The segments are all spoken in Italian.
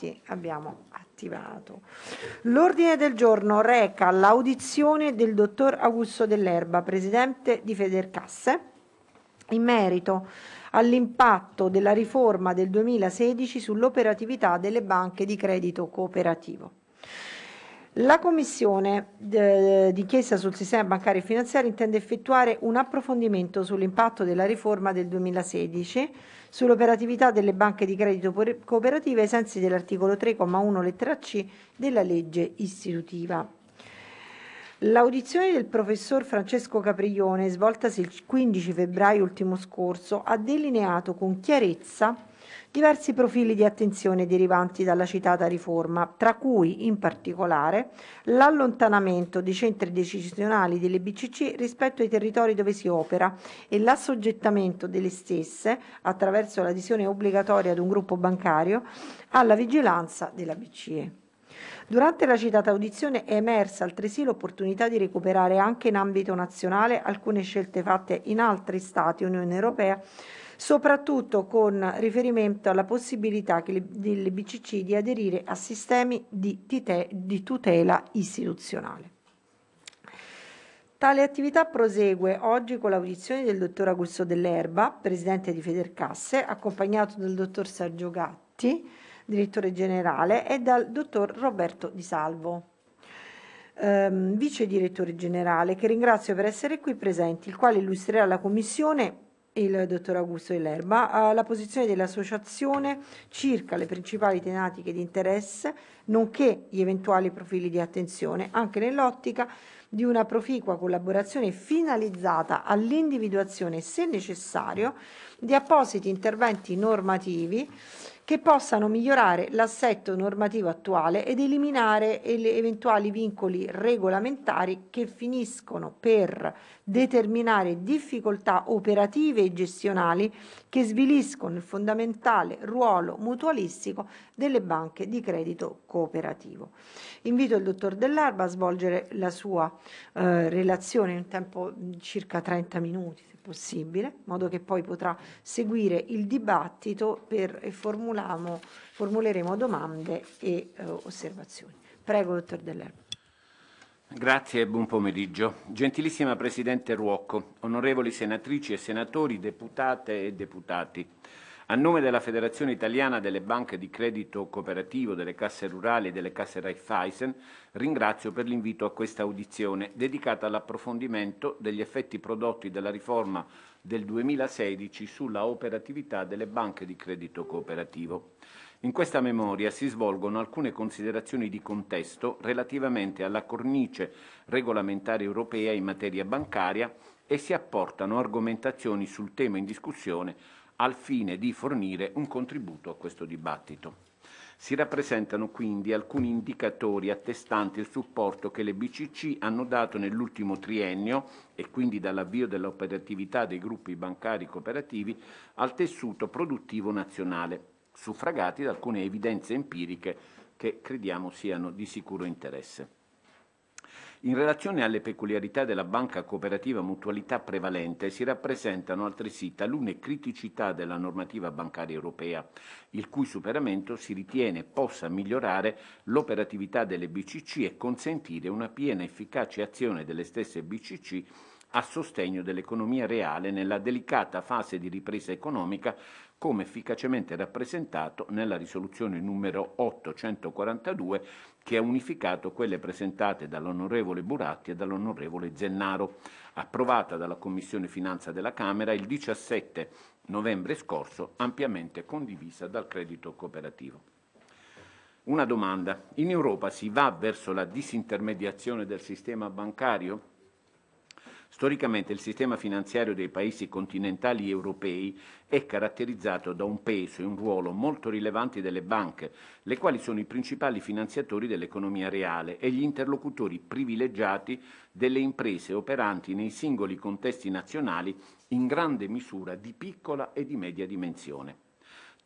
votati, abbiamo attivato. L'ordine del giorno reca l'audizione del dottor Augusto Dell'Erba, presidente di Federcasse, in merito all'impatto della riforma del 2016 sull'operatività delle banche di credito cooperativo. La Commissione eh, d'inchiesta sul sistema bancario e finanziario intende effettuare un approfondimento sull'impatto della riforma del 2016 sull'operatività delle banche di credito cooperative ai sensi dell'articolo 3,1 lettera C della legge istitutiva. L'audizione del professor Francesco Capriglione, svoltasi il 15 febbraio ultimo scorso, ha delineato con chiarezza diversi profili di attenzione derivanti dalla citata riforma, tra cui in particolare l'allontanamento dei centri decisionali delle BCC rispetto ai territori dove si opera e l'assoggettamento delle stesse, attraverso l'adesione obbligatoria ad un gruppo bancario, alla vigilanza della BCE. Durante la citata audizione è emersa altresì l'opportunità di recuperare anche in ambito nazionale alcune scelte fatte in altri Stati Unione Europea soprattutto con riferimento alla possibilità che le, delle BCC di aderire a sistemi di, tite, di tutela istituzionale. Tale attività prosegue oggi con l'audizione del dottor Augusto Dell'Erba, presidente di Federcasse, accompagnato dal dottor Sergio Gatti, direttore generale, e dal dottor Roberto Di Salvo, ehm, vice direttore generale, che ringrazio per essere qui presenti, il quale illustrerà la commissione il dottor Augusto Dell'Erba, eh, la posizione dell'associazione circa le principali tematiche di interesse, nonché gli eventuali profili di attenzione, anche nell'ottica di una proficua collaborazione finalizzata all'individuazione, se necessario, di appositi interventi normativi che possano migliorare l'assetto normativo attuale ed eliminare gli eventuali vincoli regolamentari che finiscono per determinare difficoltà operative e gestionali che sviliscono il fondamentale ruolo mutualistico delle banche di credito cooperativo. Invito il dottor Dell'Arba a svolgere la sua eh, relazione in un tempo di circa 30 minuti possibile, in modo che poi potrà seguire il dibattito per, formuleremo domande e eh, osservazioni. Prego, dottor Dell'Erba. Grazie e buon pomeriggio. Gentilissima Presidente Ruocco, onorevoli senatrici e senatori, deputate e deputati. A nome della Federazione Italiana delle Banche di Credito Cooperativo, delle Casse Rurali e delle Casse Raiffeisen, ringrazio per l'invito a questa audizione dedicata all'approfondimento degli effetti prodotti dalla riforma del 2016 sulla operatività delle banche di credito cooperativo. In questa memoria si svolgono alcune considerazioni di contesto relativamente alla cornice regolamentare europea in materia bancaria e si apportano argomentazioni sul tema in discussione al fine di fornire un contributo a questo dibattito. Si rappresentano quindi alcuni indicatori attestanti il supporto che le BCC hanno dato nell'ultimo triennio e quindi dall'avvio dell'operatività dei gruppi bancari cooperativi al tessuto produttivo nazionale, suffragati da alcune evidenze empiriche che crediamo siano di sicuro interesse. In relazione alle peculiarità della banca cooperativa mutualità prevalente si rappresentano altresì talune criticità della normativa bancaria europea, il cui superamento si ritiene possa migliorare l'operatività delle BCC e consentire una piena e efficace azione delle stesse BCC a sostegno dell'economia reale nella delicata fase di ripresa economica come efficacemente rappresentato nella risoluzione numero 842 che ha unificato quelle presentate dall'onorevole Buratti e dall'onorevole Zennaro, approvata dalla Commissione Finanza della Camera il 17 novembre scorso, ampiamente condivisa dal credito cooperativo. Una domanda. In Europa si va verso la disintermediazione del sistema bancario? Storicamente il sistema finanziario dei paesi continentali europei è caratterizzato da un peso e un ruolo molto rilevanti delle banche, le quali sono i principali finanziatori dell'economia reale e gli interlocutori privilegiati delle imprese operanti nei singoli contesti nazionali in grande misura di piccola e di media dimensione.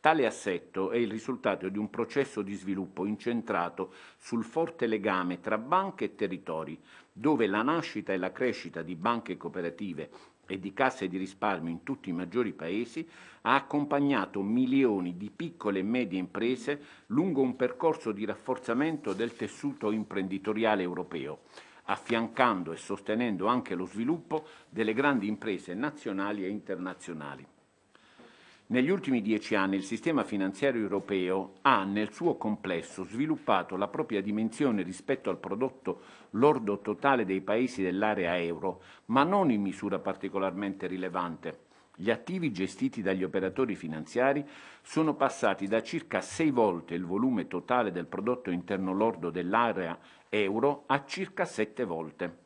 Tale assetto è il risultato di un processo di sviluppo incentrato sul forte legame tra banche e territori, dove la nascita e la crescita di banche cooperative e di casse di risparmio in tutti i maggiori paesi ha accompagnato milioni di piccole e medie imprese lungo un percorso di rafforzamento del tessuto imprenditoriale europeo, affiancando e sostenendo anche lo sviluppo delle grandi imprese nazionali e internazionali. Negli ultimi dieci anni il sistema finanziario europeo ha nel suo complesso sviluppato la propria dimensione rispetto al prodotto lordo totale dei paesi dell'area euro, ma non in misura particolarmente rilevante. Gli attivi gestiti dagli operatori finanziari sono passati da circa sei volte il volume totale del prodotto interno lordo dell'area euro a circa sette volte.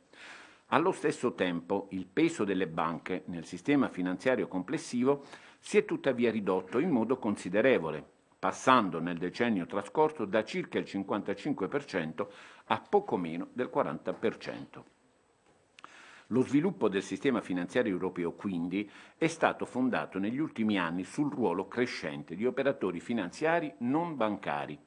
Allo stesso tempo il peso delle banche nel sistema finanziario complessivo è si è tuttavia ridotto in modo considerevole, passando nel decennio trascorso da circa il 55% a poco meno del 40%. Lo sviluppo del sistema finanziario europeo, quindi, è stato fondato negli ultimi anni sul ruolo crescente di operatori finanziari non bancari,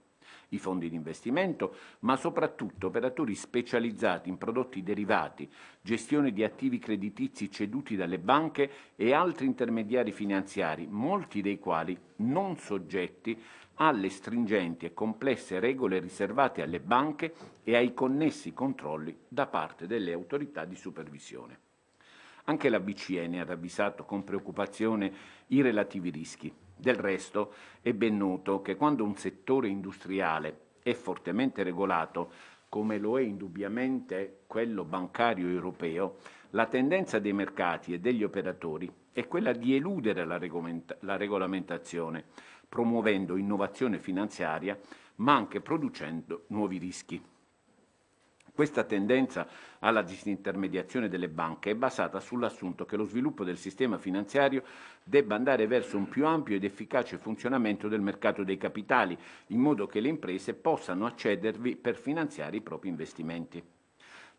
i fondi di investimento, ma soprattutto operatori specializzati in prodotti derivati, gestione di attivi creditizi ceduti dalle banche e altri intermediari finanziari, molti dei quali non soggetti alle stringenti e complesse regole riservate alle banche e ai connessi controlli da parte delle autorità di supervisione. Anche la BCE ne ha ravvisato con preoccupazione i relativi rischi, del resto è ben noto che quando un settore industriale è fortemente regolato, come lo è indubbiamente quello bancario europeo, la tendenza dei mercati e degli operatori è quella di eludere la, regolament- la regolamentazione, promuovendo innovazione finanziaria, ma anche producendo nuovi rischi. Questa tendenza alla disintermediazione delle banche è basata sull'assunto che lo sviluppo del sistema finanziario debba andare verso un più ampio ed efficace funzionamento del mercato dei capitali, in modo che le imprese possano accedervi per finanziare i propri investimenti.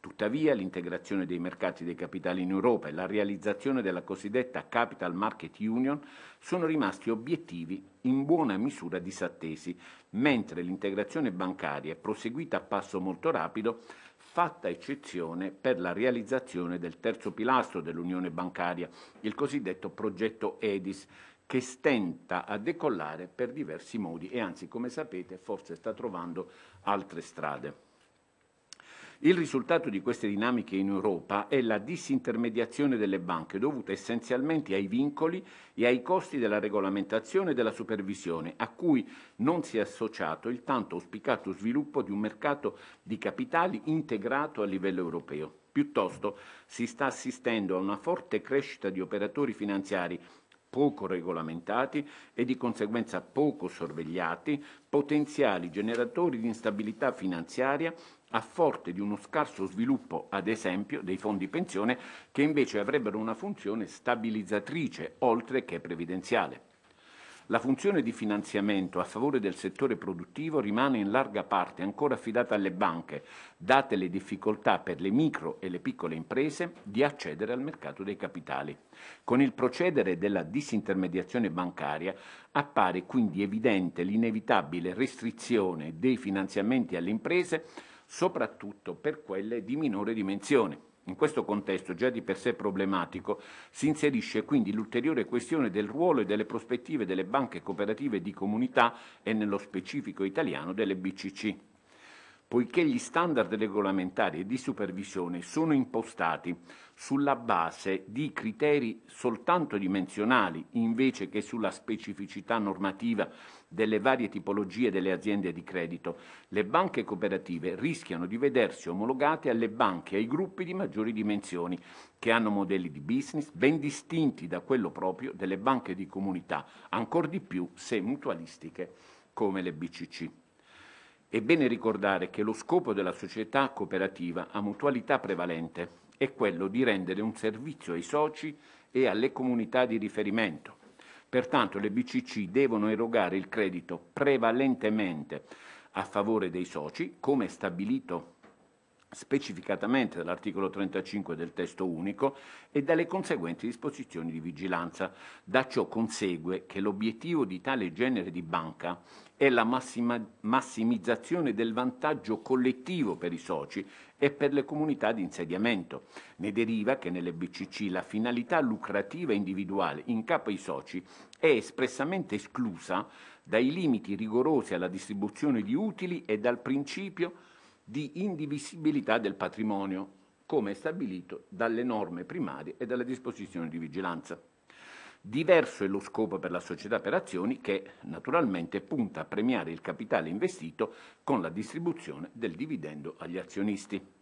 Tuttavia l'integrazione dei mercati dei capitali in Europa e la realizzazione della cosiddetta Capital Market Union sono rimasti obiettivi in buona misura disattesi, mentre l'integrazione bancaria è proseguita a passo molto rapido, fatta eccezione per la realizzazione del terzo pilastro dell'Unione bancaria, il cosiddetto progetto EDIS, che stenta a decollare per diversi modi e anzi, come sapete, forse sta trovando altre strade. Il risultato di queste dinamiche in Europa è la disintermediazione delle banche, dovuta essenzialmente ai vincoli e ai costi della regolamentazione e della supervisione, a cui non si è associato il tanto auspicato sviluppo di un mercato di capitali integrato a livello europeo. Piuttosto si sta assistendo a una forte crescita di operatori finanziari poco regolamentati e di conseguenza poco sorvegliati, potenziali generatori di instabilità finanziaria a forte di uno scarso sviluppo, ad esempio, dei fondi pensione che invece avrebbero una funzione stabilizzatrice oltre che previdenziale. La funzione di finanziamento a favore del settore produttivo rimane in larga parte ancora affidata alle banche, date le difficoltà per le micro e le piccole imprese di accedere al mercato dei capitali. Con il procedere della disintermediazione bancaria appare quindi evidente l'inevitabile restrizione dei finanziamenti alle imprese, soprattutto per quelle di minore dimensione in questo contesto, già di per sé problematico, si inserisce quindi l'ulteriore questione del ruolo e delle prospettive delle banche cooperative di comunità e nello specifico italiano delle BCC. Poiché gli standard regolamentari e di supervisione sono impostati sulla base di criteri soltanto dimensionali, invece che sulla specificità normativa delle varie tipologie delle aziende di credito, le banche cooperative rischiano di vedersi omologate alle banche e ai gruppi di maggiori dimensioni, che hanno modelli di business ben distinti da quello proprio delle banche di comunità, ancor di più se mutualistiche come le BCC. È bene ricordare che lo scopo della società cooperativa a mutualità prevalente è quello di rendere un servizio ai soci e alle comunità di riferimento, Pertanto le BCC devono erogare il credito prevalentemente a favore dei soci, come stabilito specificatamente dall'articolo 35 del testo unico e dalle conseguenti disposizioni di vigilanza. Da ciò consegue che l'obiettivo di tale genere di banca è la massima, massimizzazione del vantaggio collettivo per i soci e per le comunità di insediamento. Ne deriva che nelle BCC la finalità lucrativa individuale in capo ai soci è espressamente esclusa dai limiti rigorosi alla distribuzione di utili e dal principio di indivisibilità del patrimonio, come stabilito dalle norme primarie e dalle disposizioni di vigilanza. Diverso è lo scopo per la società per azioni che naturalmente punta a premiare il capitale investito con la distribuzione del dividendo agli azionisti.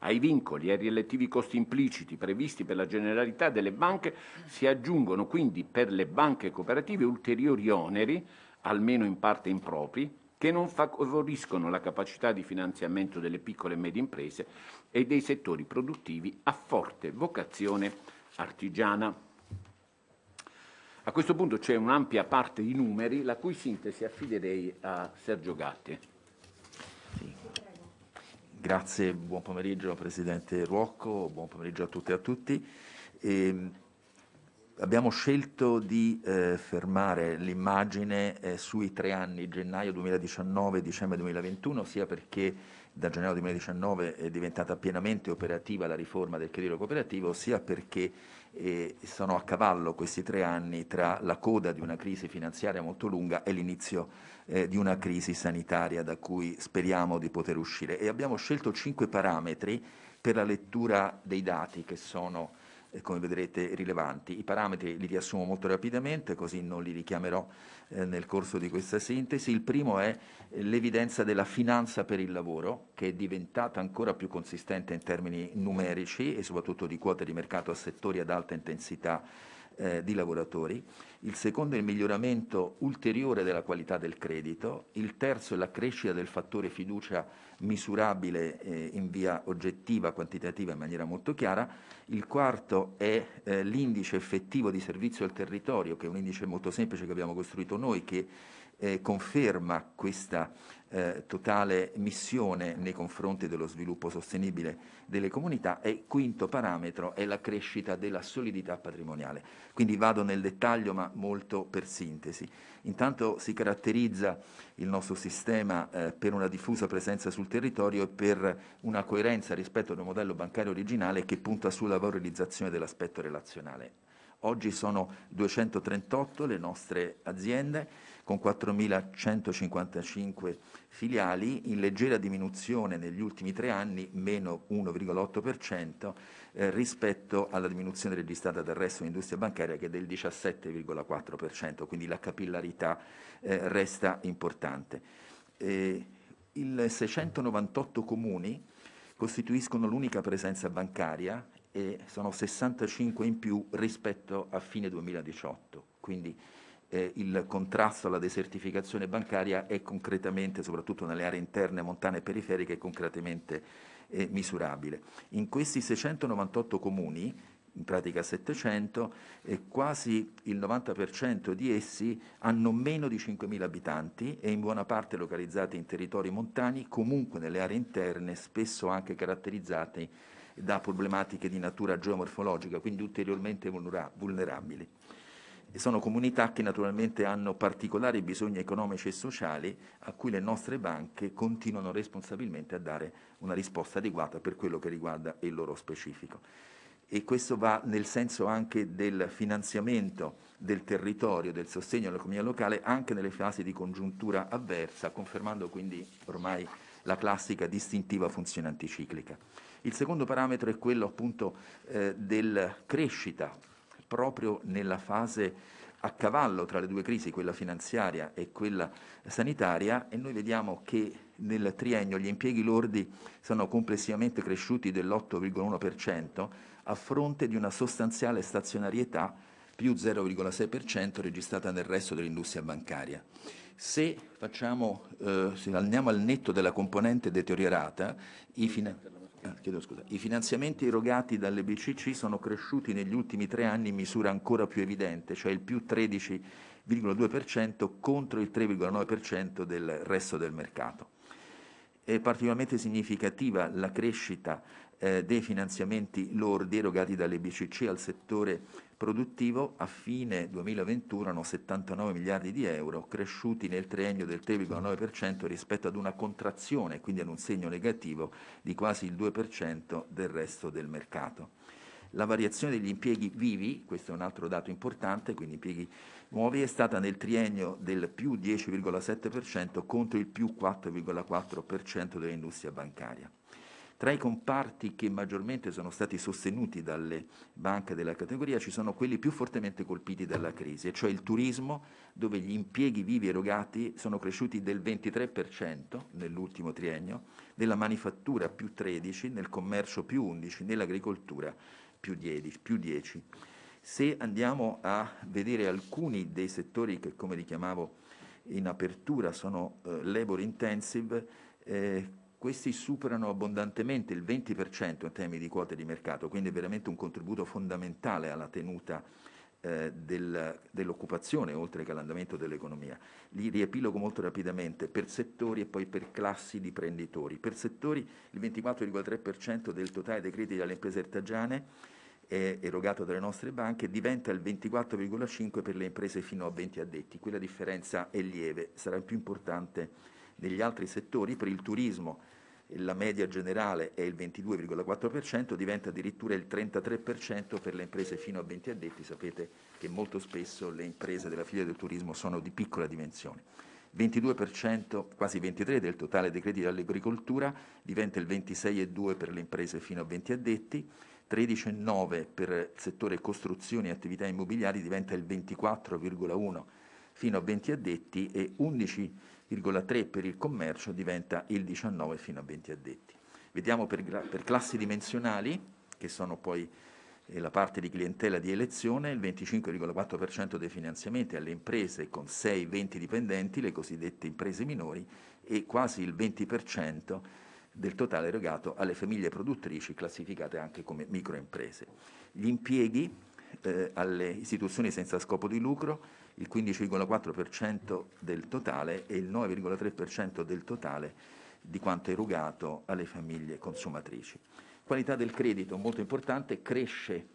Ai vincoli e ai rielettivi costi impliciti previsti per la generalità delle banche si aggiungono quindi per le banche cooperative ulteriori oneri, almeno in parte impropri, che non favoriscono la capacità di finanziamento delle piccole e medie imprese e dei settori produttivi a forte vocazione artigiana. A questo punto c'è un'ampia parte di numeri, la cui sintesi affiderei a Sergio Gatti. Grazie, buon pomeriggio Presidente Ruocco, buon pomeriggio a tutte e a tutti. E ehm, abbiamo scelto di eh, fermare l'immagine eh, sui tre anni, gennaio 2019 e dicembre 2021, sia perché da gennaio 2019 è diventata pienamente operativa la riforma del credito cooperativo, sia perché e sono a cavallo questi tre anni tra la coda di una crisi finanziaria molto lunga e l'inizio eh, di una crisi sanitaria da cui speriamo di poter uscire. E abbiamo scelto cinque parametri per la lettura dei dati che sono eh, come vedrete, rilevanti. I parametri li riassumo molto rapidamente, così non li richiamerò eh, nel corso di questa sintesi. Il primo è eh, l'evidenza della finanza per il lavoro, che è diventata ancora più consistente in termini numerici e soprattutto di quote di mercato a settori ad alta intensità eh, di lavoratori, il secondo è il miglioramento ulteriore della qualità del credito, il terzo è la crescita del fattore fiducia misurabile eh, in via oggettiva, quantitativa in maniera molto chiara, il quarto è eh, l'indice effettivo di servizio al territorio, che è un indice molto semplice che abbiamo costruito noi, che eh, conferma questa eh, totale missione nei confronti dello sviluppo sostenibile delle comunità e quinto parametro è la crescita della solidità patrimoniale. Quindi vado nel dettaglio ma molto per sintesi. Intanto si caratterizza il nostro sistema eh, per una diffusa presenza sul territorio e per una coerenza rispetto al modello bancario originale che punta sulla valorizzazione dell'aspetto relazionale. Oggi sono 238 le nostre aziende con 4.155 filiali, in leggera diminuzione negli ultimi tre anni, meno 1,8% eh, rispetto alla diminuzione registrata dal resto dell'industria bancaria che è del 17,4%, quindi la capillarità eh, resta importante. Eh, il 698 comuni costituiscono l'unica presenza bancaria e sono 65 in più rispetto a fine 2018, quindi eh, il contrasto alla desertificazione bancaria è concretamente, soprattutto nelle aree interne, montane e periferiche, è concretamente eh, misurabile. In questi 698 comuni, in pratica 700, e eh, quasi il 90% di essi hanno meno di 5.000 abitanti e in buona parte localizzati in territori montani, comunque nelle aree interne, spesso anche caratterizzati da problematiche di natura geomorfologica, quindi ulteriormente vulnerabili sono comunità che naturalmente hanno particolari bisogni economici e sociali a cui le nostre banche continuano responsabilmente a dare una risposta adeguata per quello che riguarda il loro specifico. E questo va nel senso anche del finanziamento del territorio, del sostegno all'economia locale anche nelle fasi di congiuntura avversa, confermando quindi ormai la classica distintiva funzione anticiclica. Il secondo parametro è quello appunto eh, della crescita proprio nella fase a cavallo tra le due crisi, quella finanziaria e quella sanitaria, e noi vediamo che nel triennio gli impieghi lordi sono complessivamente cresciuti dell'8,1% a fronte di una sostanziale stazionarietà più 0,6% registrata nel resto dell'industria bancaria. Se, facciamo, eh, se andiamo al netto della componente deteriorata, i finanziamenti... Ah, chiedo scusa, i finanziamenti erogati dalle BCC sono cresciuti negli ultimi tre anni in misura ancora più evidente, cioè il più 13,2% contro il 3,9% del resto del mercato. È particolarmente significativa la crescita eh, dei finanziamenti lordi erogati dalle BCC al settore produttivo a fine 2021 erano 79 miliardi di euro, cresciuti nel triennio del 3,9% rispetto ad una contrazione, quindi ad un segno negativo, di quasi il 2% del resto del mercato. La variazione degli impieghi vivi, questo è un altro dato importante, quindi impieghi nuovi, è stata nel triennio del più 10,7% contro il più 4,4% dell'industria bancaria. Tra i comparti che maggiormente sono stati sostenuti dalle banche della categoria ci sono quelli più fortemente colpiti dalla crisi, e cioè il turismo, dove gli impieghi vivi erogati sono cresciuti del 23% nell'ultimo triennio, nella manifattura più 13, nel commercio più 11, nell'agricoltura più 10. Più 10. Se andiamo a vedere alcuni dei settori che, come richiamavo in apertura, sono eh, labor intensive, eh, questi superano abbondantemente il 20% in termini di quote di mercato, quindi è veramente un contributo fondamentale alla tenuta eh, del, dell'occupazione, oltre che all'andamento dell'economia. Li riepilogo molto rapidamente per settori e poi per classi di prenditori. Per settori il 24,3% del totale dei crediti alle imprese artigiane erogato dalle nostre banche diventa il 24,5 per le imprese fino a 20 addetti. Quella differenza è lieve, sarà più importante negli altri settori per il turismo la media generale è il 22,4%, diventa addirittura il 33% per le imprese fino a 20 addetti. Sapete che molto spesso le imprese della filiera del turismo sono di piccola dimensione. 22%, quasi 23% del totale dei crediti all'agricoltura diventa il 26,2% per le imprese fino a 20 addetti, 13,9% per il settore costruzioni e attività immobiliari diventa il 24,1% fino a 20 addetti e 11% 19,3 per il commercio diventa il 19 fino a 20 addetti. Vediamo per, per classi dimensionali, che sono poi eh, la parte di clientela di elezione, il 25,4% dei finanziamenti alle imprese con 6-20 dipendenti, le cosiddette imprese minori, e quasi il 20% del totale erogato alle famiglie produttrici classificate anche come microimprese. Gli impieghi eh, alle istituzioni senza scopo di lucro il 15,4% del totale e il 9,3% del totale di quanto erogato alle famiglie consumatrici. Qualità del credito molto importante, cresce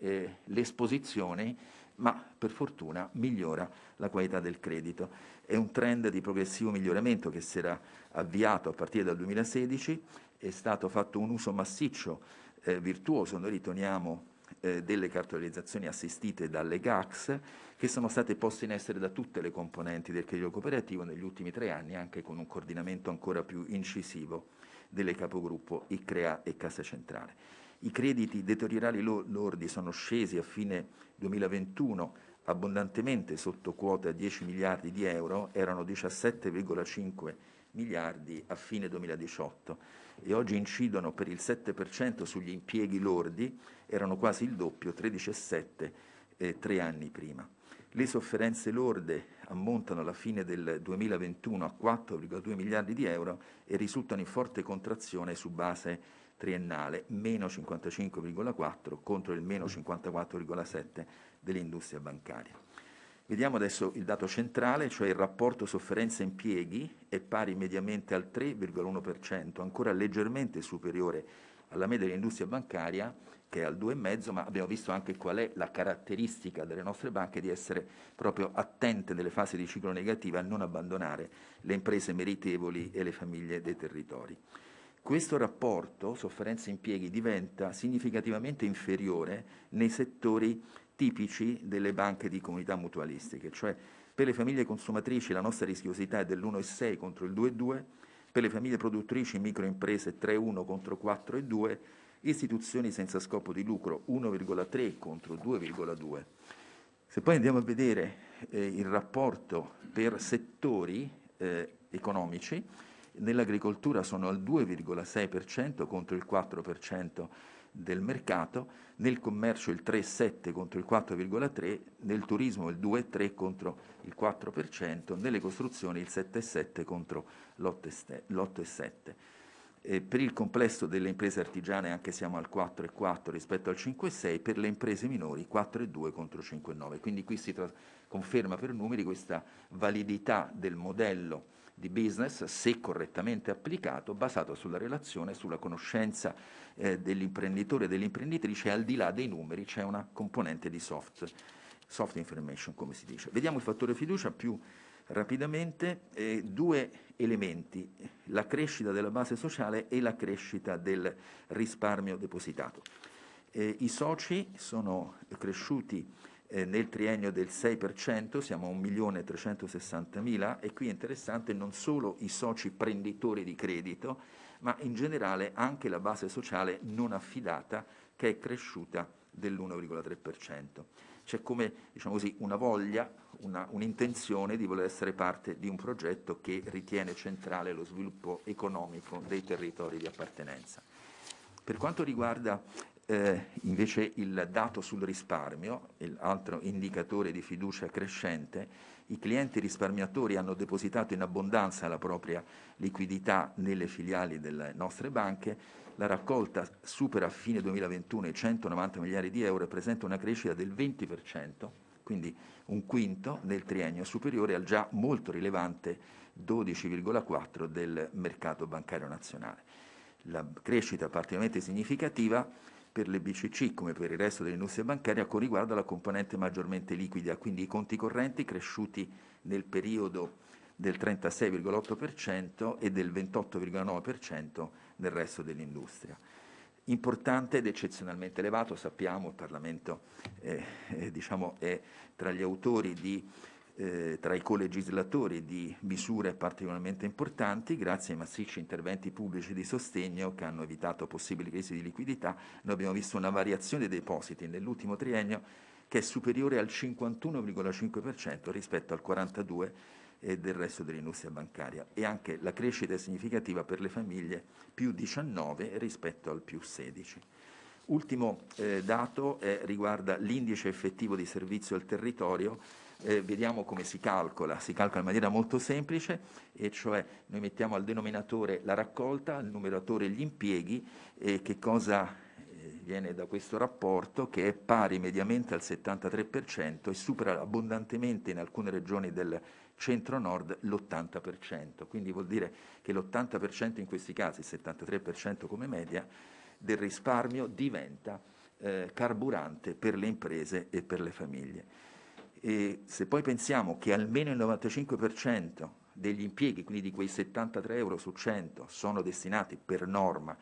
eh, l'esposizione, ma per fortuna migliora la qualità del credito. È un trend di progressivo miglioramento che si era avviato a partire dal 2016, è stato fatto un uso massiccio, eh, virtuoso, noi riteniamo eh, delle cartolarizzazioni assistite dalle GACS che sono state poste in essere da tutte le componenti del credito cooperativo negli ultimi tre anni, anche con un coordinamento ancora più incisivo delle capogruppo ICREA e Cassa Centrale. I crediti deteriorali lordi sono scesi a fine 2021 abbondantemente sotto quota 10 miliardi di euro, erano 17,5 miliardi a fine 2018 e oggi incidono per il 7% sugli impieghi lordi erano quasi il doppio, 13,7 eh, tre anni prima. Le sofferenze lorde ammontano alla fine del 2021 a 4,2 miliardi di euro e risultano in forte contrazione su base triennale, meno 55,4 contro il meno 54,7 dell'industria bancaria. Vediamo adesso il dato centrale, cioè il rapporto sofferenza-impieghi è pari mediamente al 3,1%, ancora leggermente superiore alla media dell'industria bancaria che è al 2,5, ma abbiamo visto anche qual è la caratteristica delle nostre banche di essere proprio attente nelle fasi di ciclo negativo a non abbandonare le imprese meritevoli e le famiglie dei territori. Questo rapporto sofferenza-impieghi diventa significativamente inferiore nei settori tipici delle banche di comunità mutualistiche, cioè per le famiglie consumatrici la nostra rischiosità è dell'1,6 contro il 2,2 per le famiglie produttrici microimprese 3,1 contro 4,2, istituzioni senza scopo di lucro 1,3 contro 2,2. Se poi andiamo a vedere eh, il rapporto per settori eh, economici, nell'agricoltura sono al 2,6% contro il 4% del mercato, nel commercio il 3,7 contro il 4,3, nel turismo il 2,3 contro il 4%, nelle costruzioni il 7,7 contro l'8,7. Eh, per il complesso delle imprese artigiane anche siamo al 4,4 rispetto al 5,6, per le imprese minori 4,2 contro 5,9. Quindi qui si conferma per numeri questa validità del modello di business, se correttamente applicato, basato sulla relazione, sulla conoscenza eh, dell'imprenditore e dell'imprenditrice, al di là dei numeri c'è una componente di soft, soft information, come si dice. Vediamo il fattore fiducia più rapidamente eh, due elementi, la crescita della base sociale e la crescita del risparmio depositato. Eh, I soci sono cresciuti eh, nel triennio del 6%, siamo a 1.360.000 e qui è interessante non solo i soci prenditori di credito, ma in generale anche la base sociale non affidata che è cresciuta dell'1,3%. C'è come diciamo così, una voglia, una, un'intenzione di voler essere parte di un progetto che ritiene centrale lo sviluppo economico dei territori di appartenenza. Per quanto riguarda eh, invece il dato sul risparmio, l'altro indicatore di fiducia crescente, i clienti risparmiatori hanno depositato in abbondanza la propria liquidità nelle filiali delle nostre banche, la raccolta supera a fine 2021 i 190 miliardi di euro e presenta una crescita del 20%, quindi un quinto nel triennio superiore al già molto rilevante 12,4 del mercato bancario nazionale. La crescita particolarmente significativa per le BCC come per il resto dell'industria bancaria con riguardo alla componente maggiormente liquida, quindi i conti correnti cresciuti nel periodo del 36,8% e del 28,9% nel resto dell'industria. Importante ed eccezionalmente elevato, sappiamo, il Parlamento eh, eh diciamo, è tra gli autori di eh, tra i colegislatori di misure particolarmente importanti grazie ai massicci interventi pubblici di sostegno che hanno evitato possibili crisi di liquidità. Noi abbiamo visto una variazione dei depositi nell'ultimo triennio che è superiore al 51,5% rispetto al 42% e del resto dell'industria bancaria e anche la crescita è significativa per le famiglie più 19 rispetto al più 16. Ultimo eh, dato eh, riguarda l'indice effettivo di servizio al territorio eh, vediamo come si calcola, si calcola in maniera molto semplice e cioè noi mettiamo al denominatore la raccolta, al numeratore gli impieghi e che cosa eh, viene da questo rapporto che è pari mediamente al 73% e supera abbondantemente in alcune regioni del centro-nord l'80%, quindi vuol dire che l'80% in questi casi, il 73% come media, del risparmio diventa eh, carburante per le imprese e per le famiglie. E se poi pensiamo che almeno il 95% degli impieghi, quindi di quei 73 euro su 100, sono destinati per norma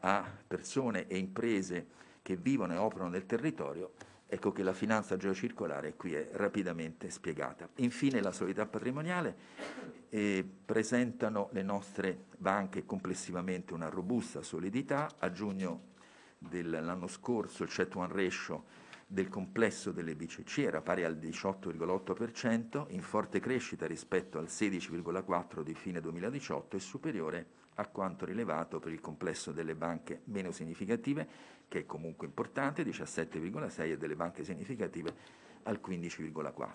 a persone e imprese che vivono e operano nel territorio, ecco che la finanza geocircolare qui è rapidamente spiegata. Infine la solidità patrimoniale eh, presentano le nostre banche complessivamente una robusta solidità, a giugno dell'anno scorso il CET1 ratio del complesso delle BCC era pari al 18,8%, in forte crescita rispetto al 16,4% di fine 2018 e superiore a quanto rilevato per il complesso delle banche meno significative, che è comunque importante, 17,6% e delle banche significative al 15,4%.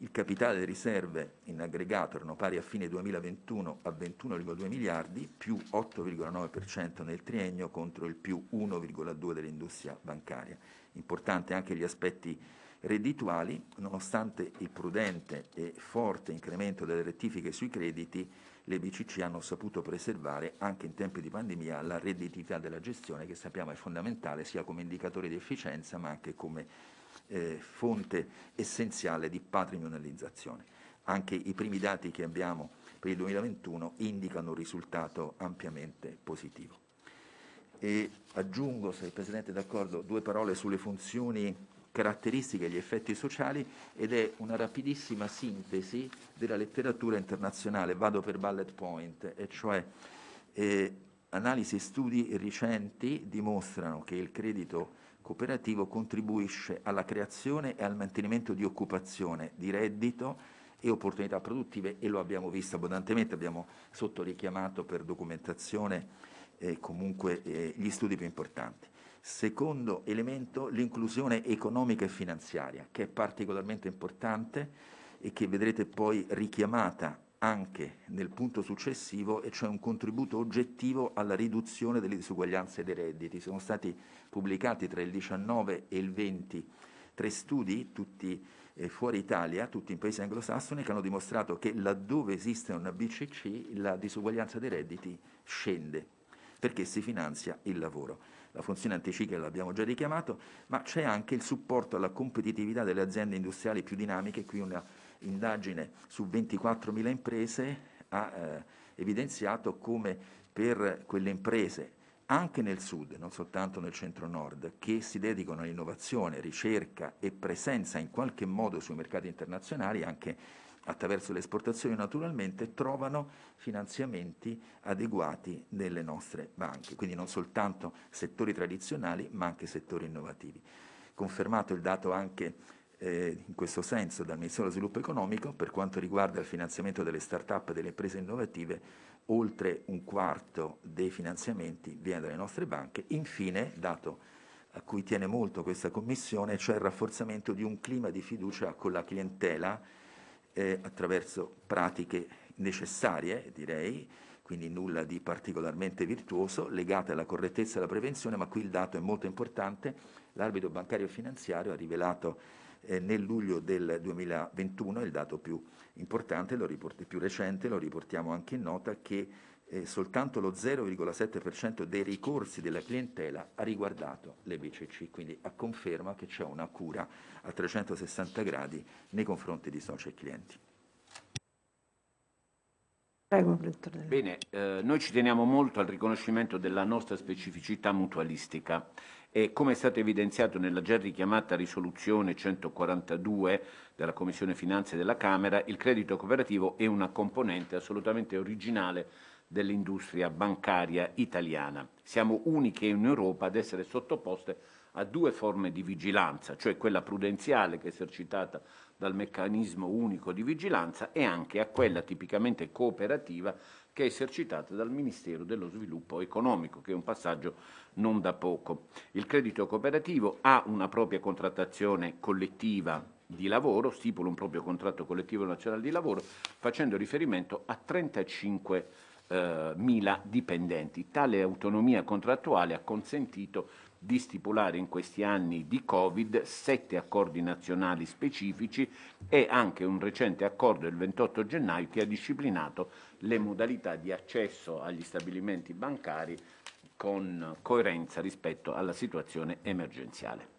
Il capitale delle riserve in aggregato erano pari a fine 2021 a 21,2 miliardi, più 8,9% nel triennio contro il più 1,2% dell'industria bancaria importanti anche gli aspetti reddituali, nonostante il prudente e forte incremento delle rettifiche sui crediti, le BCC hanno saputo preservare anche in tempi di pandemia la redditività della gestione che sappiamo è fondamentale sia come indicatore di efficienza ma anche come eh, fonte essenziale di patrimonializzazione. Anche i primi dati che abbiamo per il 2021 indicano un risultato ampiamente positivo e aggiungo, se il Presidente è d'accordo, due parole sulle funzioni caratteristiche e gli effetti sociali ed è una rapidissima sintesi della letteratura internazionale, vado per bullet point, e cioè eh, analisi e studi recenti dimostrano che il credito cooperativo contribuisce alla creazione e al mantenimento di occupazione, di reddito e opportunità produttive e lo abbiamo visto abbondantemente, abbiamo sottolineato per documentazione eh, comunque eh, gli studi più importanti. Secondo elemento, l'inclusione economica e finanziaria, che è particolarmente importante e che vedrete poi richiamata anche nel punto successivo, e cioè un contributo oggettivo alla riduzione delle disuguaglianze dei redditi. Sono stati pubblicati tra il 19 e il 20 tre studi, tutti eh, fuori Italia, tutti in paesi anglosassoni, che hanno dimostrato che laddove esiste una BCC la disuguaglianza dei redditi scende perché si finanzia il lavoro. La funzione anticiclica l'abbiamo già richiamato, ma c'è anche il supporto alla competitività delle aziende industriali più dinamiche, qui una indagine su 24.000 imprese ha eh, evidenziato come per quelle imprese anche nel sud, non soltanto nel centro-nord, che si dedicano all'innovazione, ricerca e presenza in qualche modo sui mercati internazionali, anche attraverso le esportazioni naturalmente, trovano finanziamenti adeguati nelle nostre banche, quindi non soltanto settori tradizionali ma anche settori innovativi. Confermato il dato anche eh, in questo senso dal Ministero dello Sviluppo Economico per quanto riguarda il finanziamento delle start-up e delle imprese innovative, oltre un quarto dei finanziamenti viene dalle nostre banche. Infine, dato a cui tiene molto questa Commissione, cioè il rafforzamento di un clima di fiducia con la clientela eh, attraverso pratiche necessarie, direi, quindi nulla di particolarmente virtuoso, legate alla correttezza e alla prevenzione, ma qui il dato è molto importante, l'arbitro bancario finanziario ha rivelato eh, nel luglio del 2021, il dato più importante, lo riporti, più recente, lo riportiamo anche in nota, che eh, soltanto lo 0,7% dei ricorsi della clientela ha riguardato le BCC, quindi a conferma che c'è una cura a 360 gradi nei confronti di soci e clienti. Prego, Bene, eh, noi ci teniamo molto al riconoscimento della nostra specificità mutualistica e come è stato evidenziato nella già richiamata risoluzione 142 della Commissione Finanze della Camera, il credito cooperativo è una componente assolutamente originale dell'industria bancaria italiana. Siamo uniche in Europa ad essere sottoposte a due forme di vigilanza, cioè quella prudenziale che è esercitata dal meccanismo unico di vigilanza e anche a quella tipicamente cooperativa che è esercitata dal Ministero dello Sviluppo Economico, che è un passaggio non da poco. Il credito cooperativo ha una propria contrattazione collettiva di lavoro, stipula un proprio contratto collettivo nazionale di lavoro, facendo riferimento a 35 eh, mila dipendenti. Tale autonomia contrattuale ha consentito di stipulare in questi anni di Covid sette accordi nazionali specifici e anche un recente accordo del 28 gennaio che ha disciplinato le modalità di accesso agli stabilimenti bancari con coerenza rispetto alla situazione emergenziale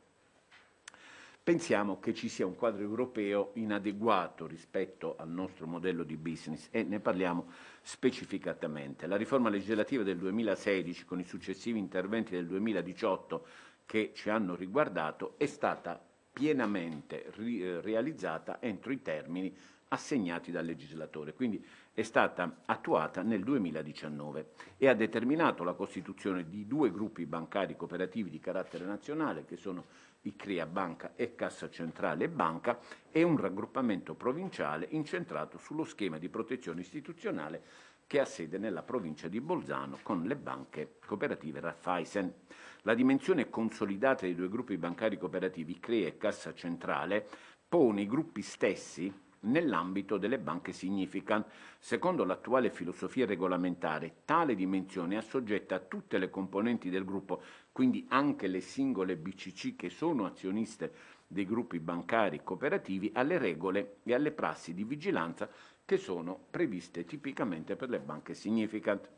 pensiamo che ci sia un quadro europeo inadeguato rispetto al nostro modello di business e ne parliamo specificatamente. La riforma legislativa del 2016 con i successivi interventi del 2018 che ci hanno riguardato è stata pienamente ri- eh, realizzata entro i termini assegnati dal legislatore, quindi è stata attuata nel 2019 e ha determinato la costituzione di due gruppi bancari cooperativi di carattere nazionale che sono ICRIA Banca e Cassa Centrale Banca e un raggruppamento provinciale incentrato sullo schema di protezione istituzionale che ha sede nella provincia di Bolzano con le banche cooperative Raiffeisen. La dimensione consolidata dei due gruppi bancari cooperativi CRE e Cassa Centrale pone i gruppi stessi nell'ambito delle banche significant. secondo l'attuale filosofia regolamentare, tale dimensione è assoggetta a tutte le componenti del gruppo, quindi anche le singole BCC che sono azioniste dei gruppi bancari cooperativi, alle regole e alle prassi di vigilanza che sono previste tipicamente per le banche significant.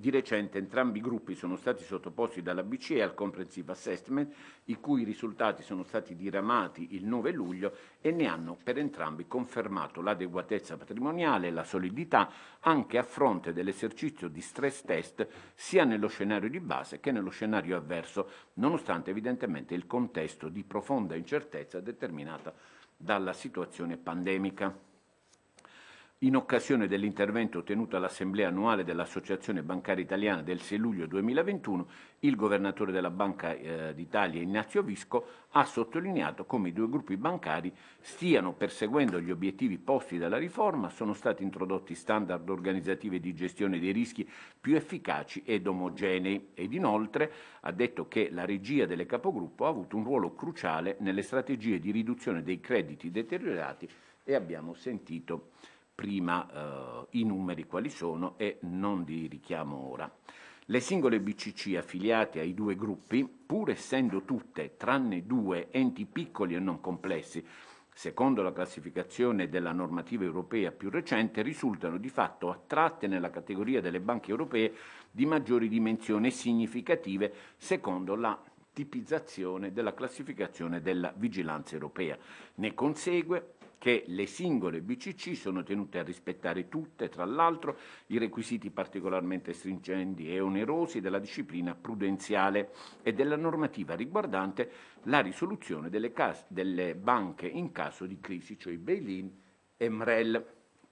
Di recente entrambi i gruppi sono stati sottoposti dalla BCE al Comprehensive Assessment, i cui risultati sono stati diramati il 9 luglio e ne hanno per entrambi confermato l'adeguatezza patrimoniale e la solidità anche a fronte dell'esercizio di stress test sia nello scenario di base che nello scenario avverso, nonostante evidentemente il contesto di profonda incertezza determinata dalla situazione pandemica in occasione dell'intervento tenuto all'Assemblea annuale dell'Associazione Bancaria Italiana del 6 luglio 2021, il governatore della Banca eh, d'Italia Ignazio Visco ha sottolineato come i due gruppi bancari stiano perseguendo gli obiettivi posti dalla riforma, sono stati introdotti standard organizzativi di gestione dei rischi più efficaci ed omogenei ed inoltre ha detto che la regia delle capogruppo ha avuto un ruolo cruciale nelle strategie di riduzione dei crediti deteriorati e abbiamo sentito prima eh, i numeri quali sono e non li richiamo ora. Le singole BCC affiliate ai due gruppi, pur essendo tutte, tranne due, enti piccoli e non complessi, secondo la classificazione della normativa europea più recente, risultano di fatto attratte nella categoria delle banche europee di maggiori dimensioni significative secondo la tipizzazione della classificazione della vigilanza europea. Ne consegue che le singole BCC sono tenute a rispettare tutte, tra l'altro, i requisiti particolarmente stringenti e onerosi della disciplina prudenziale e della normativa riguardante la risoluzione delle, cas- delle banche in caso di crisi, cioè i bail-in e MREL,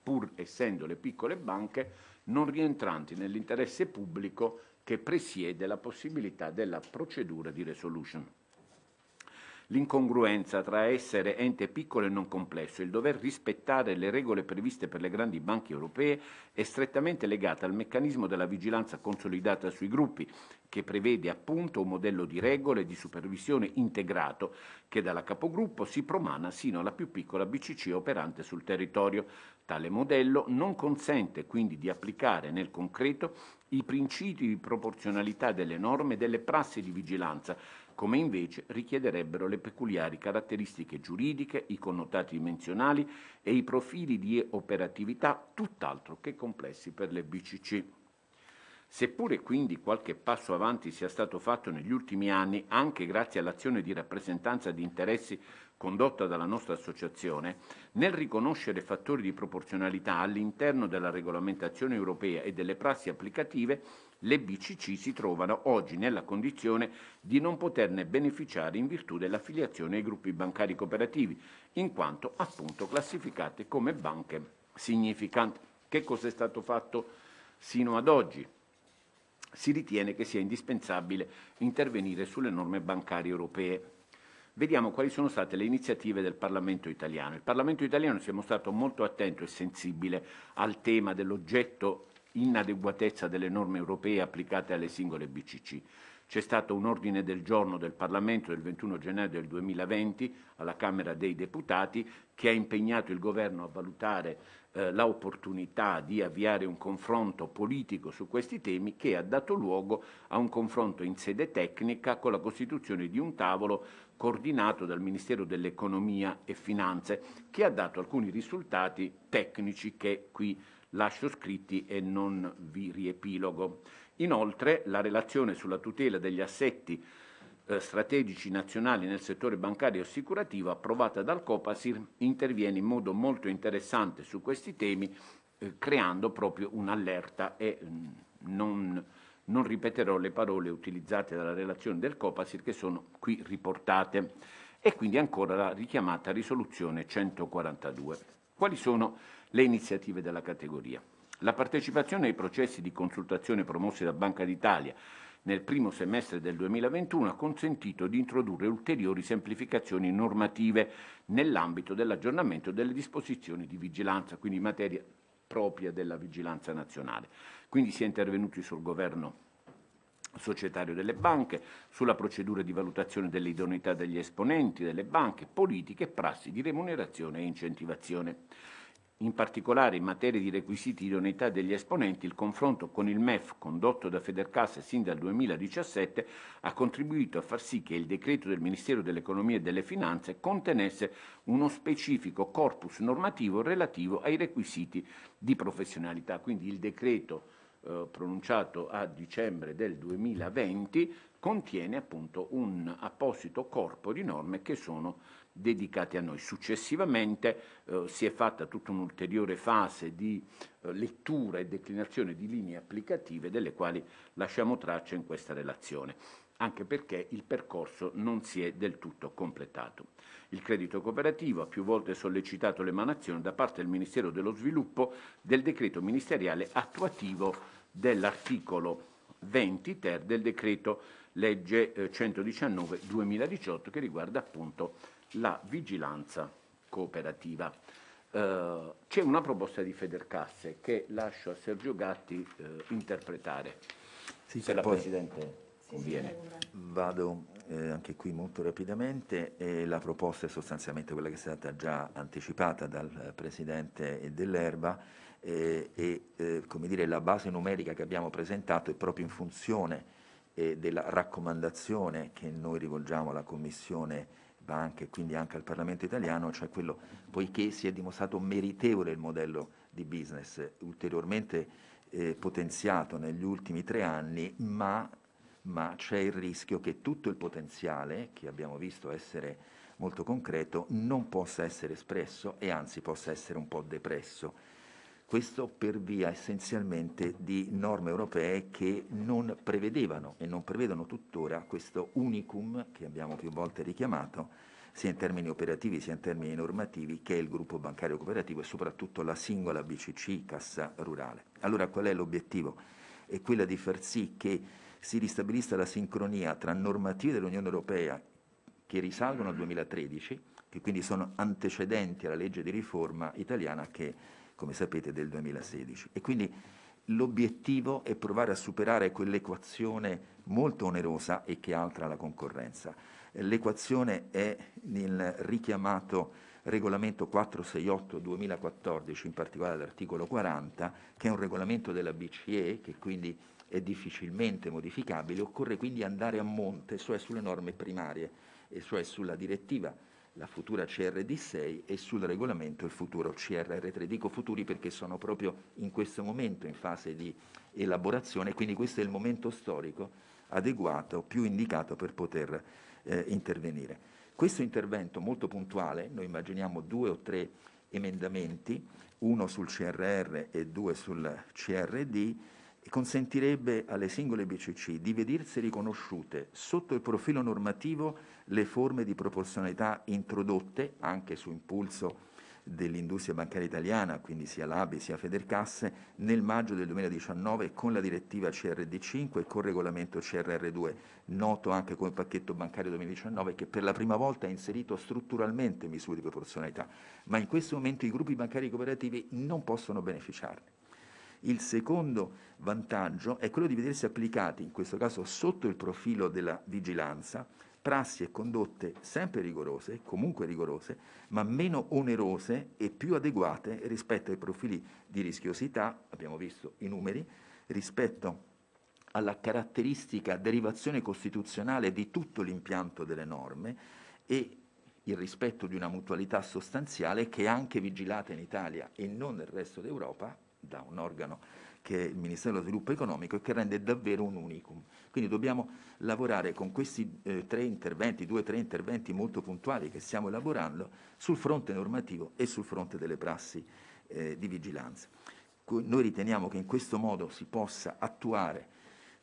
pur essendo le piccole banche non rientranti nell'interesse pubblico che presiede la possibilità della procedura di resolution. L'incongruenza tra essere ente piccolo e non complesso, e il dover rispettare le regole previste per le grandi banche europee, è strettamente legata al meccanismo della vigilanza consolidata sui gruppi, che prevede appunto un modello di regole di supervisione integrato che dalla capogruppo si promana sino alla più piccola BCC operante sul territorio. Tale modello non consente quindi di applicare nel concreto i principi di proporzionalità delle norme e delle prassi di vigilanza come invece richiederebbero le peculiari caratteristiche giuridiche, i connotati dimensionali e i profili di operatività tutt'altro che complessi per le BCC. Seppure quindi qualche passo avanti sia stato fatto negli ultimi anni, anche grazie all'azione di rappresentanza di interessi condotta dalla nostra associazione, nel riconoscere fattori di proporzionalità all'interno della regolamentazione europea e delle prassi applicative, le BCC si trovano oggi nella condizione di non poterne beneficiare in virtù dell'affiliazione ai gruppi bancari cooperativi, in quanto appunto classificate come banche significanti. Che cosa è stato fatto sino ad oggi? Si ritiene che sia indispensabile intervenire sulle norme bancarie europee vediamo quali sono state le iniziative del Parlamento italiano. Il Parlamento italiano si è mostrato molto attento e sensibile al tema dell'oggetto inadeguatezza delle norme europee applicate alle singole BCC. C'è stato un ordine del giorno del Parlamento del 21 gennaio del 2020 alla Camera dei Deputati che ha impegnato il Governo a valutare eh, l'opportunità di avviare un confronto politico su questi temi che ha dato luogo a un confronto in sede tecnica con la costituzione di un tavolo coordinato dal Ministero dell'Economia e Finanze, che ha dato alcuni risultati tecnici che qui lascio scritti e non vi riepilogo. Inoltre, la relazione sulla tutela degli assetti eh, strategici nazionali nel settore bancario e assicurativo approvata dal Copasir interviene in modo molto interessante su questi temi, eh, creando proprio un'allerta e mh, mm, non non ripeterò le parole utilizzate dalla relazione del Copasir che sono qui riportate e quindi ancora la richiamata risoluzione 142. Quali sono le iniziative della categoria? La partecipazione ai processi di consultazione promossi da Banca d'Italia nel primo semestre del 2021 ha consentito di introdurre ulteriori semplificazioni normative nell'ambito dell'aggiornamento delle disposizioni di vigilanza, quindi materia propria della vigilanza nazionale. Quindi si è intervenuti sul governo societario delle banche, sulla procedura di valutazione delle idoneità degli esponenti delle banche, politiche e prassi di remunerazione e incentivazione. In particolare in materia di requisiti di idoneità degli esponenti, il confronto con il MEF condotto da Federcasse sin dal 2017 ha contribuito a far sì che il decreto del Ministero dell'Economia e delle Finanze contenesse uno specifico corpus normativo relativo ai requisiti di professionalità. Quindi il decreto eh, pronunciato a dicembre del 2020 contiene appunto un apposito corpo di norme che sono dedicate a noi. Successivamente eh, si è fatta tutta un'ulteriore fase di eh, lettura e declinazione di linee applicative delle quali lasciamo traccia in questa relazione anche perché il percorso non si è del tutto completato. Il credito cooperativo ha più volte sollecitato l'emanazione da parte del Ministero dello Sviluppo del decreto ministeriale attuativo dell'articolo 20 ter del decreto legge 119 eh, 2018 che riguarda appunto la vigilanza cooperativa. Eh, c'è una proposta di Federcasse che lascio a Sergio Gatti eh, interpretare, sì, se la poi... Presidente conviene. Vado eh, anche qui molto rapidamente e la proposta è sostanzialmente quella che è stata già anticipata dal eh, Presidente dell'Erba eh, e come dire, la base numerica che abbiamo presentato è proprio in funzione eh, della raccomandazione che noi rivolgiamo alla Commissione banche e quindi anche al Parlamento italiano, cioè quello, poiché si è dimostrato meritevole il modello di business, ulteriormente eh, potenziato negli ultimi tre anni, ma, ma c'è il rischio che tutto il potenziale, che abbiamo visto essere molto concreto, non possa essere espresso e anzi possa essere un po' depresso. Questo per via essenzialmente di norme europee che non prevedevano e non prevedono tuttora questo unicum che abbiamo più volte richiamato, sia in termini operativi sia in termini normativi, che è il gruppo bancario cooperativo e soprattutto la singola BCC Cassa Rurale. Allora qual è l'obiettivo? È quella di far sì che si ristabilisca la sincronia tra normative dell'Unione Europea che risalgono al 2013, che quindi sono antecedenti alla legge di riforma italiana che come sapete, del 2016. E quindi l'obiettivo è provare a superare quell'equazione molto onerosa e che altra la concorrenza. L'equazione è nel richiamato regolamento 468-2014, in particolare l'articolo 40, che è un regolamento della BCE, che quindi è difficilmente modificabile, occorre quindi andare a monte, cioè sulle norme primarie, e cioè sulla direttiva la futura CRD6 e sul regolamento il futuro CRR3. Dico futuri perché sono proprio in questo momento in fase di elaborazione, quindi questo è il momento storico adeguato, più indicato per poter eh, intervenire. Questo intervento molto puntuale, noi immaginiamo due o tre emendamenti, uno sul CRR e due sul CRD, consentirebbe alle singole BCC di vedersi riconosciute sotto il profilo normativo le forme di proporzionalità introdotte anche su impulso dell'industria bancaria italiana, quindi sia l'ABI sia Federcasse, nel maggio del 2019 con la direttiva CRD5 e con il regolamento CRR2, noto anche come pacchetto bancario 2019 che per la prima volta ha inserito strutturalmente misure di proporzionalità, ma in questo momento i gruppi bancari cooperativi non possono beneficiarne. Il secondo vantaggio è quello di vedersi applicati, in questo caso sotto il profilo della vigilanza, prassi e condotte sempre rigorose, comunque rigorose, ma meno onerose e più adeguate rispetto ai profili di rischiosità, abbiamo visto i numeri, rispetto alla caratteristica derivazione costituzionale di tutto l'impianto delle norme e il rispetto di una mutualità sostanziale che è anche vigilata in Italia e non nel resto d'Europa da un organo che è il Ministero dello Sviluppo Economico e che rende davvero un unicum. Quindi dobbiamo lavorare con questi eh, tre interventi, due o tre interventi molto puntuali che stiamo elaborando sul fronte normativo e sul fronte delle prassi eh, di vigilanza. Noi riteniamo che in questo modo si possa attuare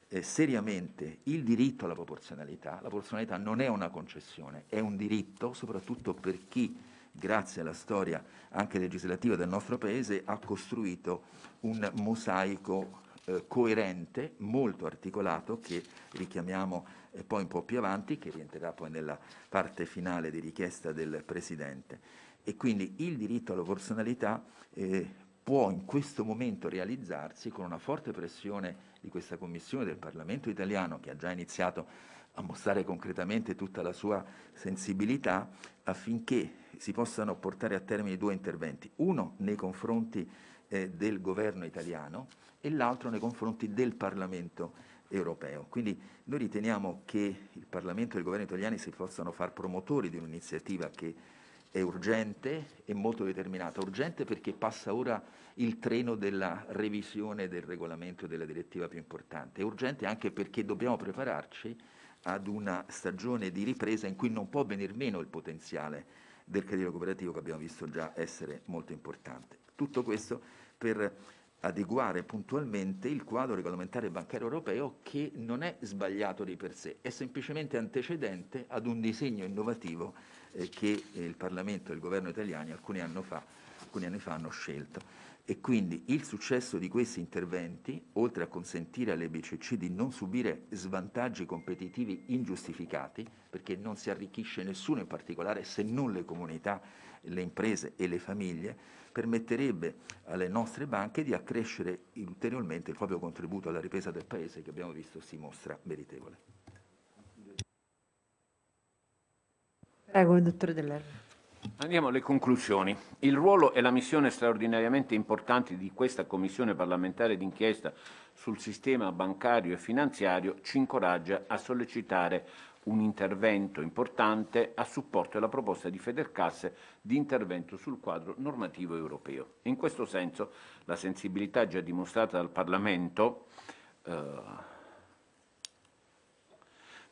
eh, seriamente il diritto alla proporzionalità. La proporzionalità non è una concessione, è un diritto, soprattutto per chi, grazie alla storia anche legislativa del nostro Paese, ha costruito un mosaico eh, coerente, molto articolato, che richiamiamo eh, poi un po' più avanti, che rientrerà poi nella parte finale di richiesta del Presidente. E quindi il diritto alla personalità eh, può in questo momento realizzarsi con una forte pressione di questa Commissione del Parlamento italiano, che ha già iniziato a mostrare concretamente tutta la sua sensibilità affinché si possano portare a termine due interventi. Uno nei confronti eh, del governo italiano e l'altro nei confronti del Parlamento europeo. Quindi noi riteniamo che il Parlamento e il governo italiani si possano far promotori di un'iniziativa che è urgente e molto determinata. Urgente perché passa ora il treno della revisione del regolamento e della direttiva più importante. È urgente anche perché dobbiamo prepararci ad una stagione di ripresa in cui non può venir meno il potenziale del credito cooperativo che abbiamo visto già essere molto importante. Tutto questo per adeguare puntualmente il quadro regolamentare bancario europeo che non è sbagliato di per sé, è semplicemente antecedente ad un disegno innovativo eh, che eh, il Parlamento e il governo italiani alcuni anni, fa, alcuni anni fa hanno scelto. E quindi il successo di questi interventi, oltre a consentire alle BCC di non subire svantaggi competitivi ingiustificati, perché non si arricchisce nessuno in particolare se non le comunità, le imprese e le famiglie, permetterebbe alle nostre banche di accrescere ulteriormente il proprio contributo alla ripresa del Paese che abbiamo visto si mostra meritevole. Prego, dottore Dell'Erro. Andiamo alle conclusioni. Il ruolo e la missione straordinariamente importanti di questa Commissione parlamentare d'inchiesta sul sistema bancario e finanziario ci incoraggia a sollecitare un intervento importante a supporto della proposta di Federcasse di intervento sul quadro normativo europeo. In questo senso la sensibilità già dimostrata dal Parlamento eh,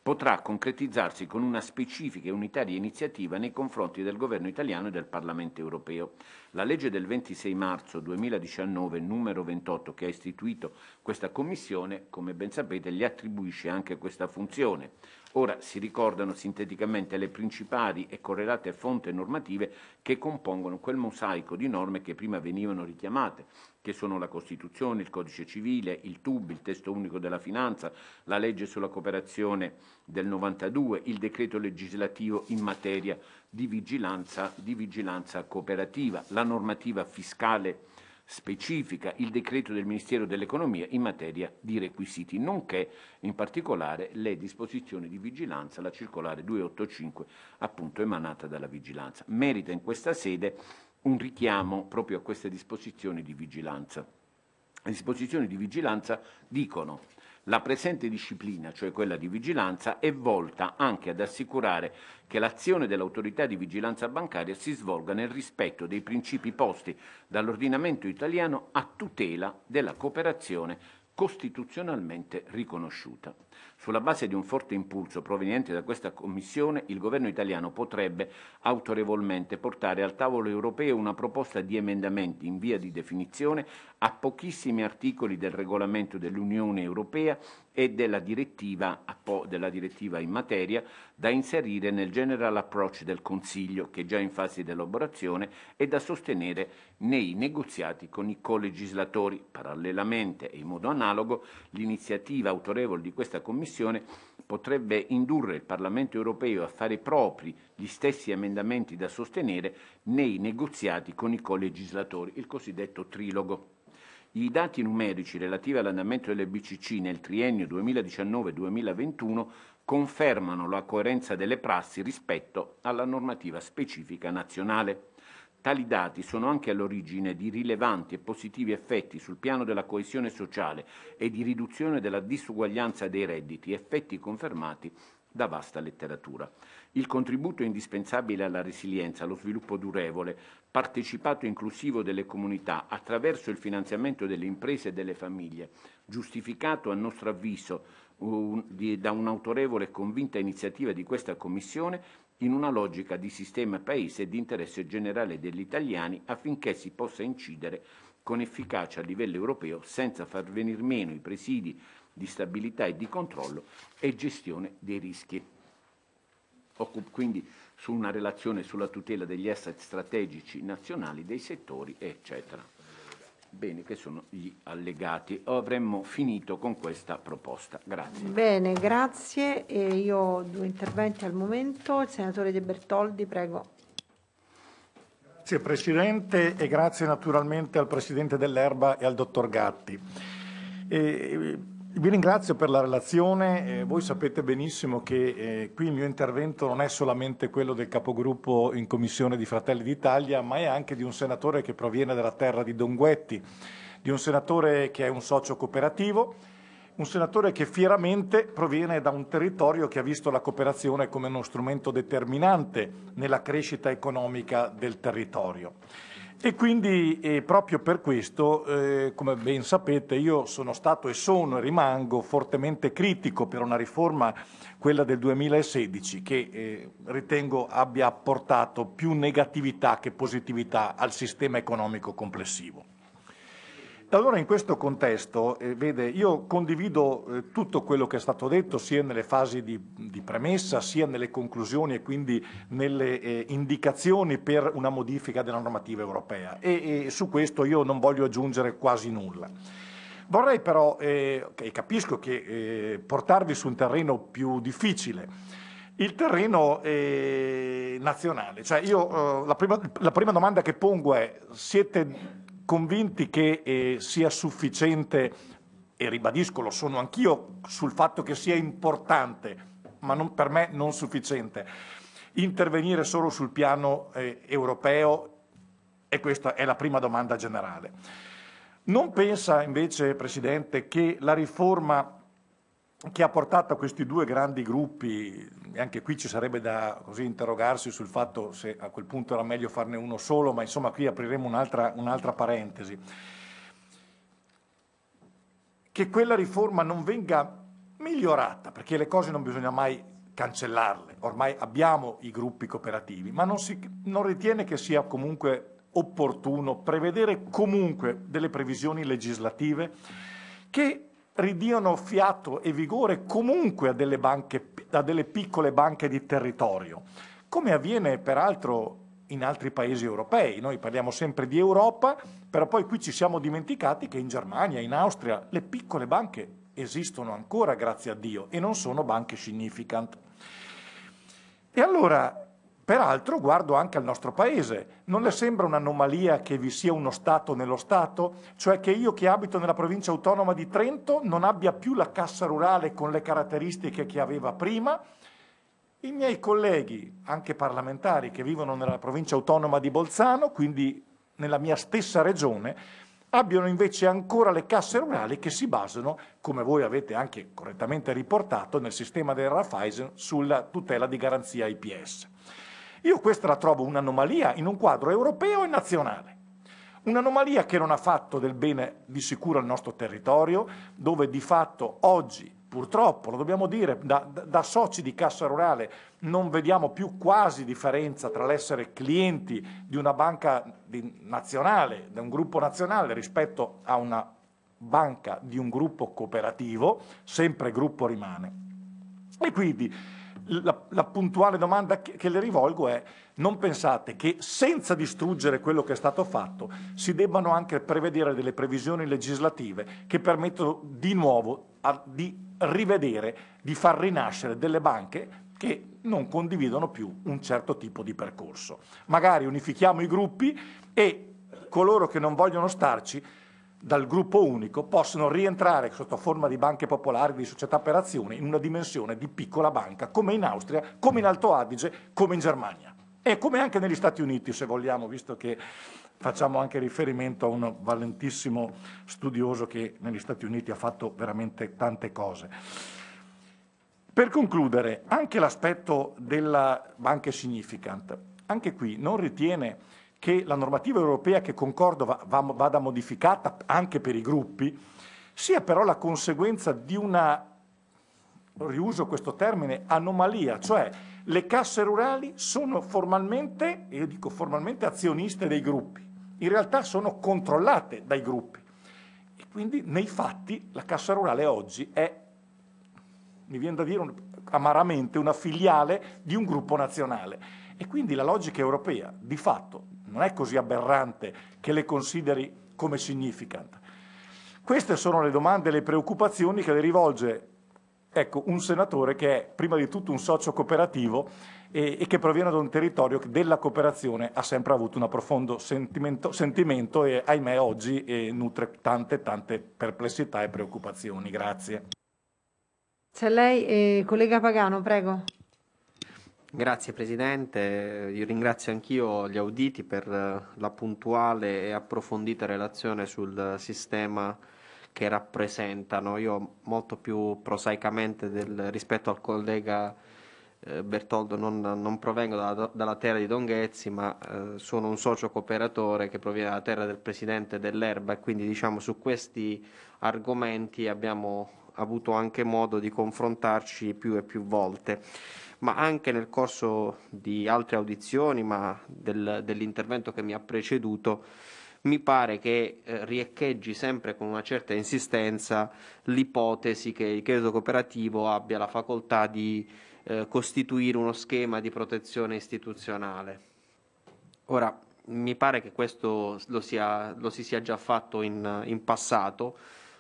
potrà concretizzarsi con una specifica e unitaria iniziativa nei confronti del governo italiano e del Parlamento europeo. La legge del 26 marzo 2019 numero 28 che ha istituito questa commissione, come ben sapete, gli attribuisce anche questa funzione, Ora si ricordano sinteticamente le principali e correlate fonti normative che compongono quel mosaico di norme che prima venivano richiamate, che sono la Costituzione, il Codice Civile, il TUB, il Testo Unico della Finanza, la legge sulla cooperazione del 92, il decreto legislativo in materia di vigilanza, di vigilanza cooperativa, la normativa fiscale specifica il decreto del Ministero dell'Economia in materia di requisiti, nonché in particolare le disposizioni di vigilanza, la circolare 285 appunto emanata dalla vigilanza. Merita in questa sede un richiamo proprio a queste disposizioni di vigilanza. Le disposizioni di vigilanza dicono la presente disciplina, cioè quella di vigilanza, è volta anche ad assicurare che l'azione dell'autorità di vigilanza bancaria si svolga nel rispetto dei principi posti dall'ordinamento italiano a tutela della cooperazione costituzionalmente riconosciuta. Sulla base di un forte impulso proveniente da questa Commissione, il governo italiano potrebbe autorevolmente portare al tavolo europeo una proposta di emendamenti in via di definizione a pochissimi articoli del regolamento dell'Unione europea e della direttiva, della direttiva, in materia da inserire nel General Approach del Consiglio, che è già in fase di elaborazione, e da sostenere nei negoziati con i colegislatori. Parallelamente e in modo analogo, l'iniziativa autorevole di questa Commissione potrebbe indurre il Parlamento europeo a fare propri gli stessi emendamenti da sostenere nei negoziati con i colegislatori, il cosiddetto trilogo. I dati numerici relativi all'andamento delle BCC nel triennio 2019-2021 confermano la coerenza delle prassi rispetto alla normativa specifica nazionale. Tali dati sono anche all'origine di rilevanti e positivi effetti sul piano della coesione sociale e di riduzione della disuguaglianza dei redditi, effetti confermati da vasta letteratura. Il contributo indispensabile alla resilienza, allo sviluppo durevole, partecipato inclusivo delle comunità attraverso il finanziamento delle imprese e delle famiglie, giustificato a nostro avviso un, di, da un'autorevole e convinta iniziativa di questa Commissione in una logica di sistema paese e di interesse generale degli italiani affinché si possa incidere con efficacia a livello europeo senza far venir meno i presidi di stabilità e di controllo e gestione dei rischi. Quindi su una relazione sulla tutela degli asset strategici nazionali, dei settori, eccetera. Bene, che sono gli allegati. Avremmo finito con questa proposta. Grazie. Bene, grazie. E io ho due interventi al momento. Il senatore De Bertoldi, prego. Grazie Presidente e grazie naturalmente al Presidente dell'Erba e al Dottor Gatti. E vi ringrazio per la relazione, eh, voi sapete benissimo che eh, qui il mio intervento non è solamente quello del capogruppo in commissione di Fratelli d'Italia, ma è anche di un senatore che proviene dalla terra di Donguetti, di un senatore che è un socio cooperativo, un senatore che fieramente proviene da un territorio che ha visto la cooperazione come uno strumento determinante nella crescita economica del territorio. E quindi e eh, proprio per questo, eh, come ben sapete, io sono stato e sono e rimango fortemente critico per una riforma, quella del 2016, che eh, ritengo abbia apportato più negatività che positività al sistema economico complessivo. Allora in questo contesto, eh, vede, io condivido eh, tutto quello che è stato detto sia nelle fasi di, di premessa sia nelle conclusioni e quindi nelle eh, indicazioni per una modifica della normativa europea e, e, su questo io non voglio aggiungere quasi nulla. Vorrei però, eh, e capisco che eh, portarvi su un terreno più difficile, il terreno eh, nazionale. Cioè io, la prima, la prima domanda che pongo è, siete convinti che eh, sia sufficiente, e ribadisco lo sono anch'io, sul fatto che sia importante, ma non, per me non sufficiente, intervenire solo sul piano eh, europeo? E questa è la prima domanda generale. Non pensa invece, Presidente, che la riforma che ha portato a questi due grandi gruppi, e anche qui ci sarebbe da interrogarsi sul fatto se a quel punto era meglio farne uno solo, ma insomma qui apriremo un'altra, un'altra parentesi, che quella riforma non venga migliorata, perché le cose non bisogna mai cancellarle, ormai abbiamo i gruppi cooperativi, ma non, si, non ritiene che sia comunque opportuno prevedere comunque delle previsioni legislative che ridiano fiato e vigore comunque a delle, banche, a delle piccole banche di territorio, come avviene peraltro in altri paesi europei. Noi parliamo sempre di Europa, però poi qui ci siamo dimenticati che in Germania, in Austria, le piccole banche esistono ancora, grazie a Dio, e non sono banche significant. E allora Peraltro guardo anche al nostro paese. Non le sembra un'anomalia che vi sia uno Stato nello Stato? Cioè che io che abito nella provincia autonoma di Trento non abbia più la cassa rurale con le caratteristiche che aveva prima? I miei colleghi, anche parlamentari, che vivono nella provincia autonoma di Bolzano, quindi nella mia stessa regione, abbiano invece ancora le casse rurali che si basano, come voi avete anche correttamente riportato, nel sistema del Raiffeisen sulla tutela di garanzia IPS. Io questa la trovo un'anomalia in un quadro europeo e nazionale. Un'anomalia che non ha fatto del bene di sicuro al nostro territorio, dove di fatto oggi, purtroppo, lo dobbiamo dire, da, da soci di cassa rurale non vediamo più quasi differenza tra l'essere clienti di una banca nazionale, di un gruppo nazionale rispetto a una banca di un gruppo cooperativo, sempre gruppo rimane. E quindi la, la, puntuale domanda che, che, le rivolgo è non pensate che senza distruggere quello che è stato fatto si debbano anche prevedere delle previsioni legislative che permettono di nuovo a, di rivedere, di far rinascere delle banche che non condividono più un certo tipo di percorso. Magari unifichiamo i gruppi e coloro che non vogliono starci dal gruppo unico possono rientrare sotto forma di banche popolari, di società per azioni, in una dimensione di piccola banca, come in Austria, come in Alto Adige, come in Germania. E come anche negli Stati Uniti, se vogliamo, visto che facciamo anche riferimento a un valentissimo studioso che negli Stati Uniti ha fatto veramente tante cose. Per concludere, anche l'aspetto della banca significant, anche qui non ritiene che la normativa europea che concordo va, va, vada modificata anche per i gruppi, sia però la conseguenza di una, riuso questo termine, anomalia, cioè le casse rurali sono formalmente, io dico formalmente, azioniste dei gruppi, in realtà sono controllate dai gruppi e quindi nei fatti la cassa rurale oggi è, mi viene da dire un, amaramente, una filiale di un gruppo nazionale e quindi la logica europea di fatto non è così aberrante che le consideri come significant. Queste sono le domande e le preoccupazioni che le rivolge ecco, un senatore che è prima di tutto un socio cooperativo e, e, che proviene da un territorio che della cooperazione ha sempre avuto un profondo sentimento, sentimento e ahimè oggi eh, nutre tante tante perplessità e preoccupazioni. Grazie. C'è lei, eh, collega Pagano, prego. Grazie Presidente, Io ringrazio anch'io gli auditi per eh, la puntuale e approfondita relazione sul sistema che rappresentano. Io molto più prosaicamente del, rispetto al collega eh, Bertoldo non, non provengo dalla, dalla, terra di Donghezzi, ma eh, sono un socio cooperatore che proviene dalla terra del Presidente dell'Erba e quindi diciamo su questi argomenti abbiamo avuto anche modo di confrontarci più e più volte ma anche nel corso di altre audizioni, ma del, dell'intervento che mi ha preceduto, mi pare che eh, riecheggi sempre con una certa insistenza l'ipotesi che il credito cooperativo abbia la facoltà di eh, costituire uno schema di protezione istituzionale. Ora, mi pare che questo lo, sia, lo si sia già fatto in, in passato,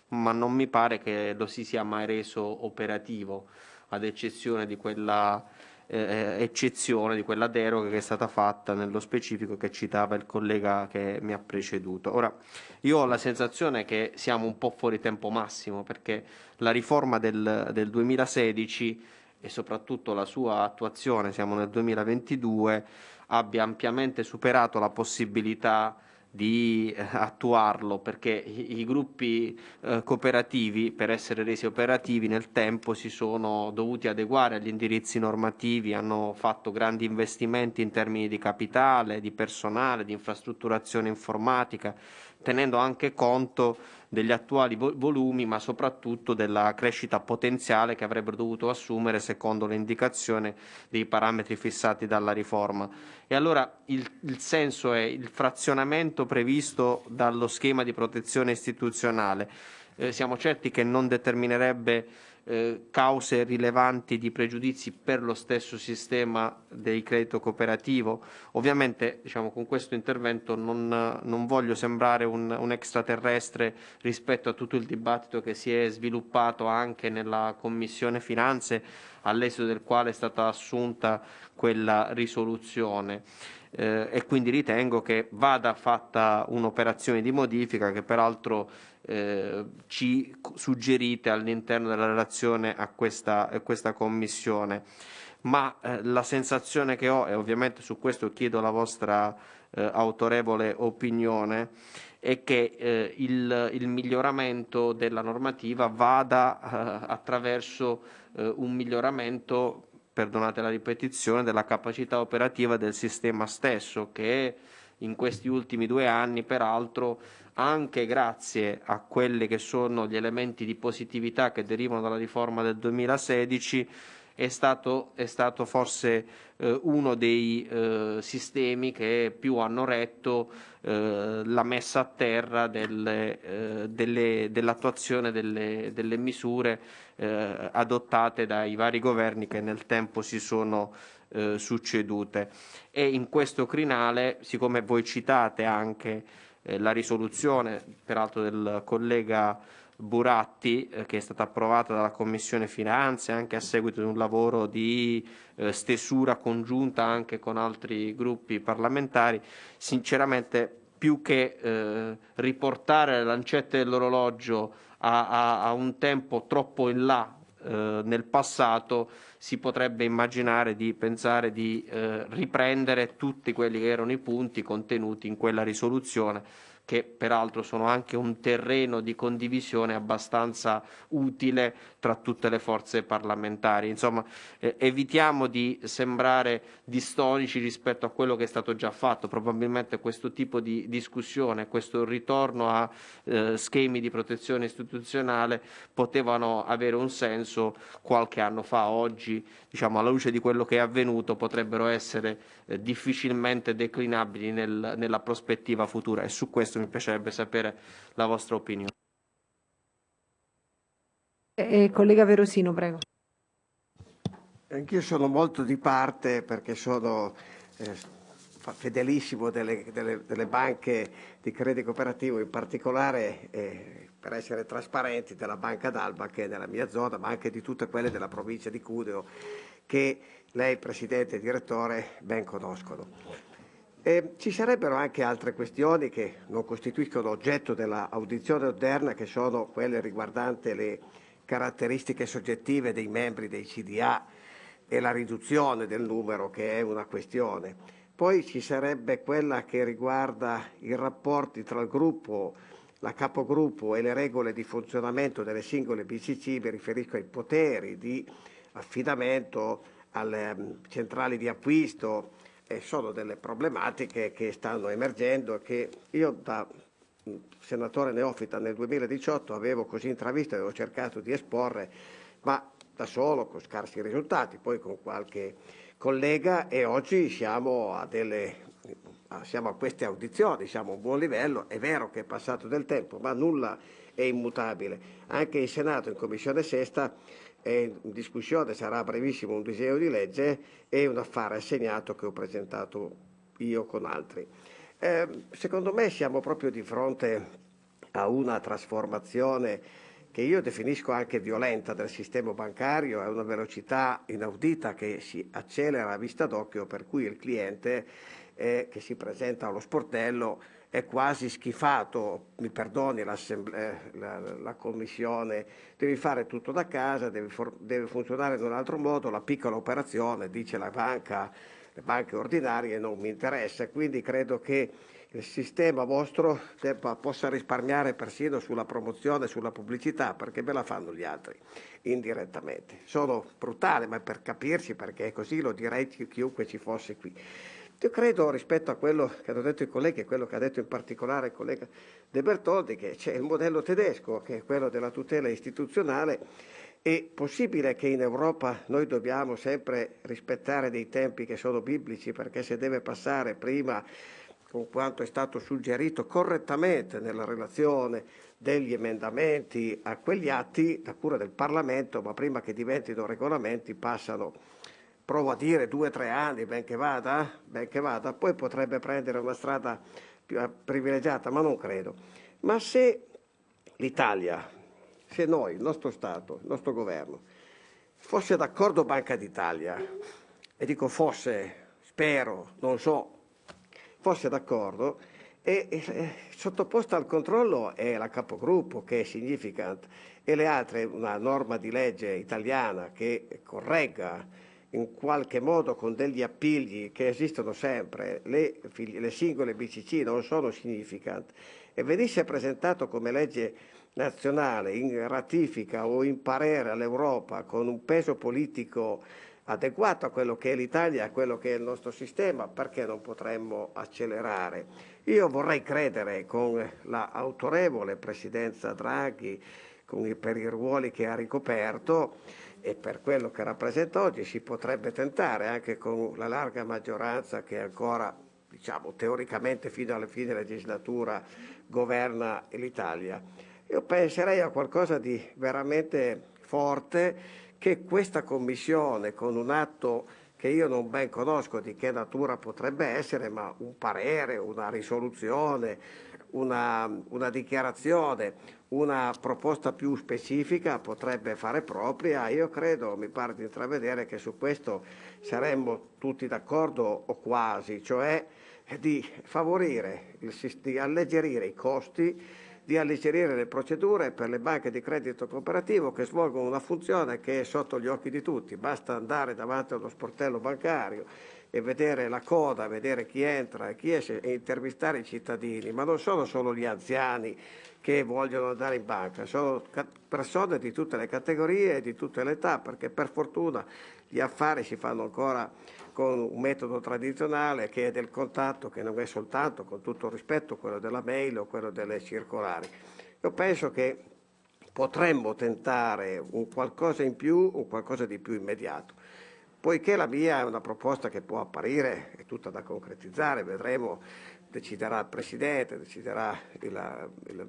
ma non mi pare che lo si sia mai reso operativo ad eccezione di quella eh, eh, eccezione, di quella deroga che è stata fatta nello specifico che citava il collega che mi ha preceduto. Ora, io ho la sensazione che siamo un po' fuori tempo massimo perché la riforma del, del 2016 e soprattutto la sua attuazione, siamo nel 2022, abbia ampiamente superato la possibilità di eh, attuarlo perché i, gruppi eh, cooperativi per essere resi operativi nel tempo si sono dovuti adeguare agli indirizzi normativi, hanno fatto grandi investimenti in termini di capitale, di personale, di infrastrutturazione informatica, tenendo anche conto degli attuali volumi, ma soprattutto della crescita potenziale che avrebbero dovuto assumere secondo le indicazioni dei parametri fissati dalla riforma. E allora il, il senso è il frazionamento previsto dallo schema di protezione istituzionale. Eh, siamo certi che non determinerebbe eh, cause rilevanti di pregiudizi per lo stesso sistema del credito cooperativo. Ovviamente diciamo, con questo intervento non, non voglio sembrare un, un, extraterrestre rispetto a tutto il dibattito che si è sviluppato anche nella Commissione Finanze, all'esito del quale è stata assunta quella risoluzione. Eh, e quindi ritengo che vada fatta un'operazione di modifica che peraltro eh, ci suggerite all'interno della relazione a questa, a questa commissione. Ma eh, la sensazione che ho, e ovviamente su questo chiedo la vostra eh, autorevole opinione, è che eh, il, il, miglioramento della normativa vada eh, attraverso eh, un miglioramento, perdonate la ripetizione, della capacità operativa del sistema stesso che in questi ultimi due anni, peraltro anche grazie a quelli che sono gli elementi di positività che derivano dalla riforma del 2016, è stato, è stato forse eh, uno dei eh, sistemi che più hanno retto eh, la messa a terra del, eh, delle, dell'attuazione delle, delle misure eh, adottate dai vari governi che nel tempo si sono eh, succedute. E in questo crinale, siccome voi citate anche eh, la risoluzione, peraltro del collega Buratti, eh, che è stata approvata dalla Commissione Finanze anche a seguito di un lavoro di eh, stesura congiunta anche con altri gruppi parlamentari, sinceramente più che eh, riportare le lancette dell'orologio a, a, a un tempo troppo in là eh, nel passato si potrebbe immaginare di pensare di eh, riprendere tutti quelli che erano i punti contenuti in quella risoluzione che peraltro sono anche un terreno di condivisione abbastanza utile tra tutte le forze parlamentari. Insomma, eh, evitiamo di sembrare distonici rispetto a quello che è stato già fatto. Probabilmente questo tipo di discussione, questo ritorno a eh, schemi di protezione istituzionale potevano avere un senso qualche anno fa. Oggi, diciamo, alla luce di quello che è avvenuto, potrebbero essere eh, difficilmente declinabili nel, nella prospettiva futura e su questo mi piacerebbe sapere la vostra opinione. E, eh, eh, collega Verosino, prego. Anch'io sono molto di parte perché sono eh, fedelissimo delle, delle, delle, banche di credito cooperativo, in particolare eh, per essere trasparenti della Banca d'Alba che è nella mia zona, ma anche di tutte quelle della provincia di Cudeo che lei, Presidente e Direttore, ben conoscono. E ci sarebbero anche altre questioni che non costituiscono oggetto dell'audizione odierna, che sono quelle riguardanti le caratteristiche soggettive dei membri dei CDA e la riduzione del numero che è una questione. Poi ci sarebbe quella che riguarda i rapporti tra il gruppo, la capogruppo e le regole di funzionamento delle singole BCC, mi riferisco ai poteri di affidamento alle mm, centrali di acquisto, e sono delle problematiche che stanno emergendo e che io da senatore neofita nel 2018 avevo così intravisto, avevo cercato di esporre, ma da solo con scarsi risultati, poi con qualche collega e oggi siamo a, delle, siamo a queste audizioni, siamo a un buon livello, è vero che è passato del tempo, ma nulla è immutabile. Anche in Senato, in Commissione Sesta, è in discussione, sarà a brevissimo un disegno di legge e un affare assegnato che ho presentato io con altri. Eh, secondo me siamo proprio di fronte a una trasformazione che io definisco anche violenta del sistema bancario, è una velocità inaudita che si accelera a vista d'occhio, per cui il cliente eh, che si presenta allo sportello è quasi schifato, mi perdoni eh, la, la, commissione, devi fare tutto da casa, deve, deve funzionare in un altro modo, la piccola operazione, dice la banca, le banche ordinarie non mi interessa, quindi credo che il sistema vostro debba, possa risparmiare persino sulla promozione, sulla pubblicità, perché me la fanno gli altri indirettamente. Sono brutale, ma per capirci, perché è così, lo direi chiunque ci fosse qui. Io credo rispetto a quello che hanno detto i colleghi e quello che ha detto in particolare il collega De Bertoldi che c'è il modello tedesco che è quello della tutela istituzionale è possibile che in Europa noi dobbiamo sempre rispettare dei tempi che sono biblici perché se deve passare prima con quanto è stato suggerito correttamente nella relazione degli emendamenti a quegli atti, da cura del Parlamento, ma prima che diventino regolamenti passano, provo a dire, due o tre anni, ben che, vada, ben che vada, poi potrebbe prendere una strada più eh, privilegiata, ma non credo. Ma se l'Italia, se noi, il nostro Stato, il nostro governo, fosse d'accordo Banca d'Italia, e dico fosse, spero, non so, fosse d'accordo, e, e, sottoposta al controllo è la capogruppo che è significant e le altre una norma di legge italiana che corregga in qualche modo con degli appigli che esistono sempre le, le singole BCC non sono significant e venisse presentato come legge nazionale in ratifica o in parere all'Europa con un peso politico adeguato a quello che è l'Italia, a quello che è il nostro sistema, perché non potremmo accelerare? Io vorrei credere con l'autorevole presidenza Draghi, per i ruoli che ha ricoperto e per quello che rappresenta oggi, si potrebbe tentare anche con la larga maggioranza che ancora diciamo, teoricamente fino alla fine legislatura governa l'Italia. Io penserei a qualcosa di veramente forte che questa commissione con un atto che io non ben conosco di che natura potrebbe essere, ma un parere, una risoluzione, una, una dichiarazione, una proposta più specifica potrebbe fare propria. Io credo, mi pare di intravedere, che su questo saremmo tutti d'accordo o quasi, cioè di favorire, di alleggerire i costi di alleggerire le procedure per le banche di credito cooperativo che svolgono una funzione che è sotto gli occhi di tutti. Basta andare davanti allo sportello bancario e vedere la coda, vedere chi entra e chi esce e intervistare i cittadini, ma non sono solo gli anziani che vogliono andare in banca, sono persone di tutte le categorie e di tutte le età, perché per fortuna gli affari si fanno ancora con un metodo tradizionale che è del contatto, che non è soltanto, con tutto rispetto, quello della mail o quello delle circolari. Io penso che potremmo tentare un qualcosa in più, un qualcosa di più immediato. Poiché la mia è una proposta che può apparire, è tutta da concretizzare, vedremo deciderà il Presidente, deciderà la, la,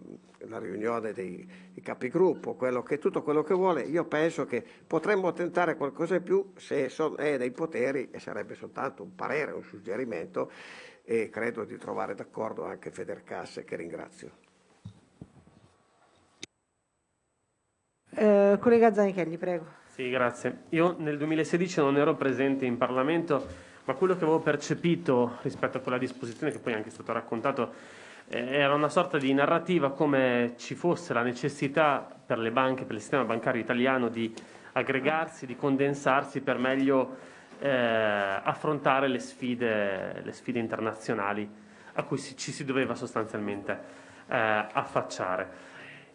la riunione dei, capigruppo, quello che, tutto quello che vuole. Io penso che potremmo tentare qualcosa in più se so, è dei poteri e sarebbe soltanto un parere, un suggerimento e credo di trovare d'accordo anche Federcasse che ringrazio. Eh, collega Zanichelli, prego. Sì, grazie. Io nel 2016 non ero presente in Parlamento ma quello che avevo percepito rispetto a quella disposizione, che poi è anche stato raccontato, eh, era una sorta di narrativa come ci fosse la necessità per le banche, per il sistema bancario italiano di aggregarsi, di condensarsi per meglio eh, affrontare le sfide, le sfide, internazionali a cui si, ci si doveva sostanzialmente eh, affacciare.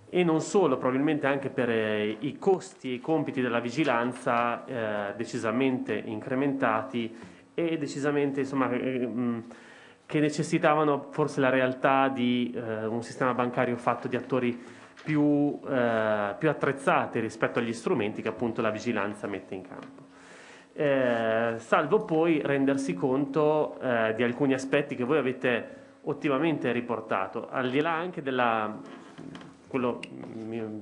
E non solo, probabilmente anche per eh, i costi e i compiti della vigilanza eh, decisamente incrementati e decisamente insomma, eh, mm, che necessitavano forse la realtà di eh, un sistema bancario fatto di attori più, eh, più, attrezzati rispetto agli strumenti che appunto la vigilanza mette in campo. Eh, salvo poi rendersi conto eh, di alcuni aspetti che voi avete ottimamente riportato, al di là anche della, quello, mm,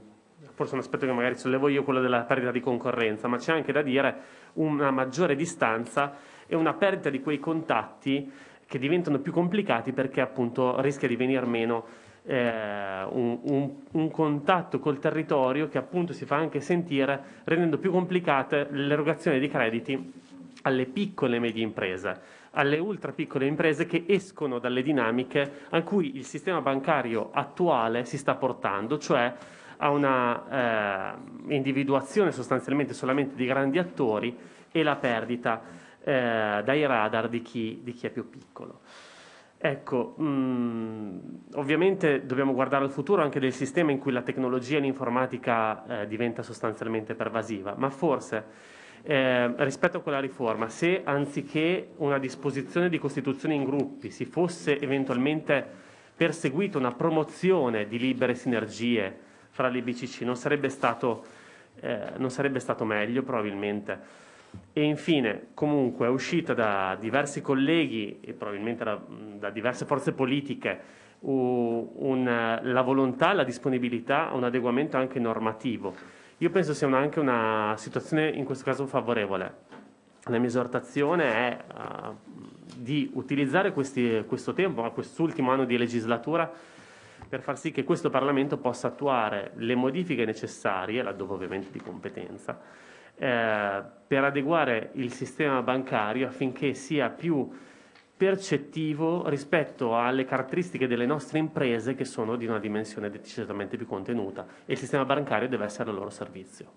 forse un aspetto che magari sollevo io, quello della perdita di concorrenza, ma c'è anche da dire una maggiore distanza e una perdita di quei contatti che diventano più complicati perché appunto rischia di venir meno eh, un, un, un, contatto col territorio che appunto si fa anche sentire rendendo più complicate l'erogazione di crediti alle piccole e medie imprese, alle ultra piccole imprese che escono dalle dinamiche a cui il sistema bancario attuale si sta portando, cioè a una eh, individuazione sostanzialmente solamente di grandi attori e la perdita eh, dai radar di chi, di chi, è più piccolo. Ecco, mh, mm, ovviamente dobbiamo guardare al futuro anche del sistema in cui la tecnologia e l'informatica eh, diventa sostanzialmente pervasiva, ma forse eh, rispetto a quella riforma, se anziché una disposizione di costituzione in gruppi si fosse eventualmente perseguita una promozione di libere sinergie fra le BCC, non sarebbe stato, eh, non sarebbe stato meglio probabilmente. E infine, comunque, è uscita da diversi colleghi e probabilmente da, da diverse forze politiche un, la volontà, la disponibilità a un adeguamento anche normativo. Io penso sia una, anche una situazione in questo caso favorevole. La mia esortazione è uh, di utilizzare questi, questo tempo, quest'ultimo anno di legislatura, per far sì che questo Parlamento possa attuare le modifiche necessarie, laddove ovviamente di competenza, eh, per adeguare il sistema bancario affinché sia più percettivo rispetto alle caratteristiche delle nostre imprese che sono di una dimensione decisamente più contenuta e il sistema bancario deve essere al loro servizio.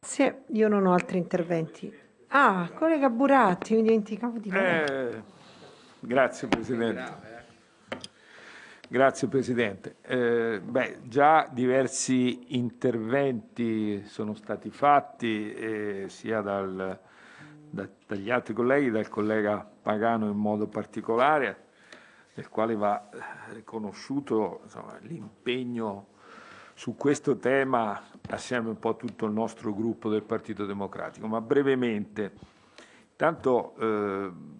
Grazie, io non ho altri interventi. Ah, collega Buratti, mi dimenticavo di lei. Eh, grazie Presidente. Grazie Presidente. Eh, beh, già diversi interventi sono stati fatti eh, sia dal, da, dagli altri colleghi, dal collega Pagano in modo particolare, del quale va eh, riconosciuto l'impegno su questo tema assieme un po' a tutto il nostro gruppo del Partito Democratico. Ma brevemente, intanto... Eh,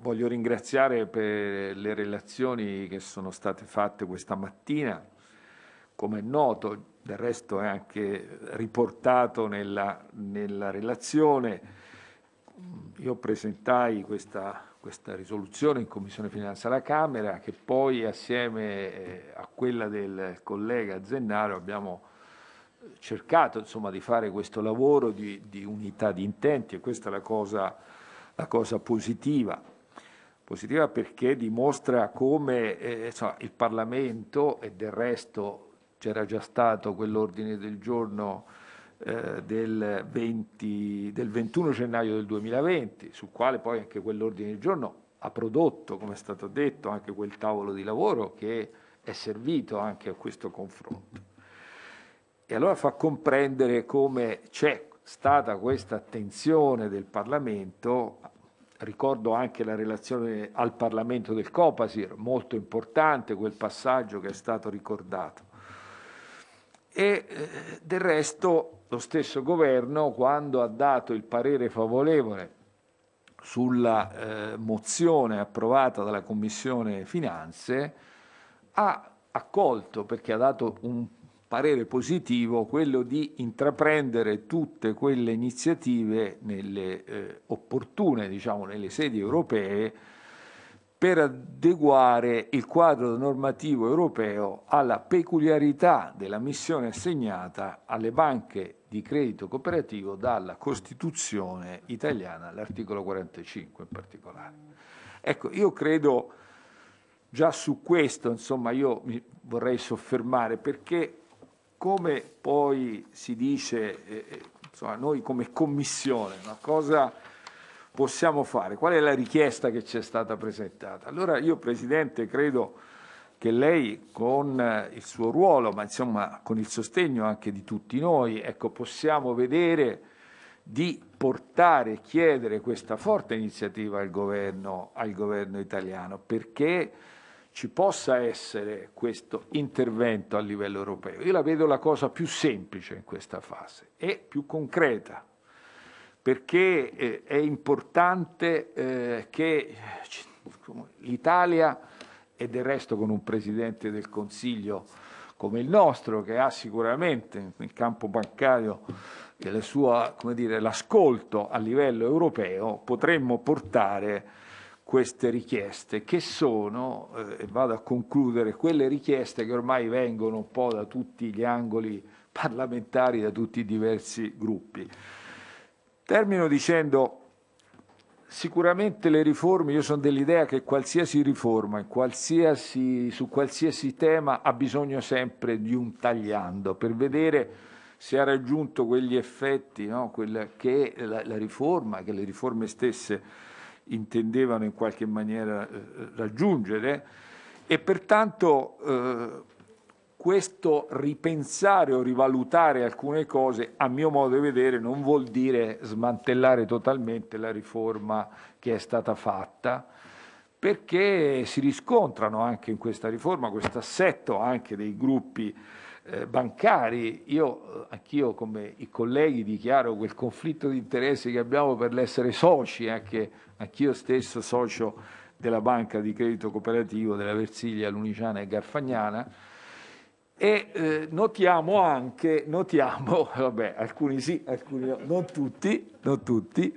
voglio ringraziare per le relazioni che sono state fatte questa mattina. Come è noto, del resto è anche riportato nella, nella relazione, io presentai questa, questa, risoluzione in Commissione Finanza alla Camera che poi assieme eh, a quella del collega Zennaro abbiamo cercato insomma, di fare questo lavoro di, di, unità di intenti e questa è la cosa, la cosa positiva positiva perché dimostra come eh, insomma, il Parlamento e del resto c'era già stato quell'ordine del giorno eh, del, 20, del 21 gennaio del 2020, sul quale poi anche quell'ordine del giorno ha prodotto, come è stato detto, anche quel tavolo di lavoro che è servito anche a questo confronto. E allora fa comprendere come c'è stata questa attenzione del Parlamento Ricordo anche la relazione al Parlamento del Copasir, molto importante quel passaggio che è stato ricordato. E eh, del resto lo stesso governo, quando ha dato il parere favorevole sulla eh, mozione approvata dalla Commissione Finanze, ha accolto, perché ha dato un parere positivo quello di intraprendere tutte quelle iniziative nelle eh, opportune, diciamo, nelle sedi europee per adeguare il quadro normativo europeo alla peculiarità della missione assegnata alle banche di credito cooperativo dalla Costituzione italiana, l'articolo 45 in particolare. Ecco, io credo già su questo, insomma, io mi vorrei soffermare perché come poi si dice, eh, eh, insomma, noi come commissione, no? cosa possiamo fare? Qual è la richiesta che ci è stata presentata? Allora io, Presidente, credo che lei con eh, il suo ruolo, ma insomma con il sostegno anche di tutti noi, ecco, possiamo vedere di portare, chiedere questa forte iniziativa al governo, al governo italiano, perché ci possa essere questo intervento a livello europeo. Io la vedo la cosa più semplice in questa fase e più concreta, perché eh, è importante eh, che l'Italia, e del resto con un Presidente del Consiglio come il nostro, che ha sicuramente nel campo bancario sua, dire, l'ascolto a livello europeo, potremmo portare queste richieste, che sono, eh, vado a concludere, quelle richieste che ormai vengono un po' da tutti gli angoli parlamentari, da tutti i diversi gruppi. Termino dicendo, sicuramente le riforme, io sono dell'idea che qualsiasi riforma, qualsiasi, su qualsiasi tema, ha bisogno sempre di un tagliando per vedere se ha raggiunto quegli effetti no? che la, la riforma, che le riforme stesse intendevano in qualche maniera eh, raggiungere e pertanto eh, questo ripensare o rivalutare alcune cose, a mio modo di vedere, non vuol dire smantellare totalmente la riforma che è stata fatta, perché si riscontrano anche in questa riforma questo assetto anche dei gruppi eh, bancari, io eh, anch'io come i colleghi dichiaro quel conflitto di interessi che abbiamo per l'essere soci, anche anch'io stesso socio della banca di credito cooperativo della Versiglia, Luniciana e Garfagnana. E eh, notiamo anche, notiamo, vabbè, alcuni sì, alcuni no, non tutti, non tutti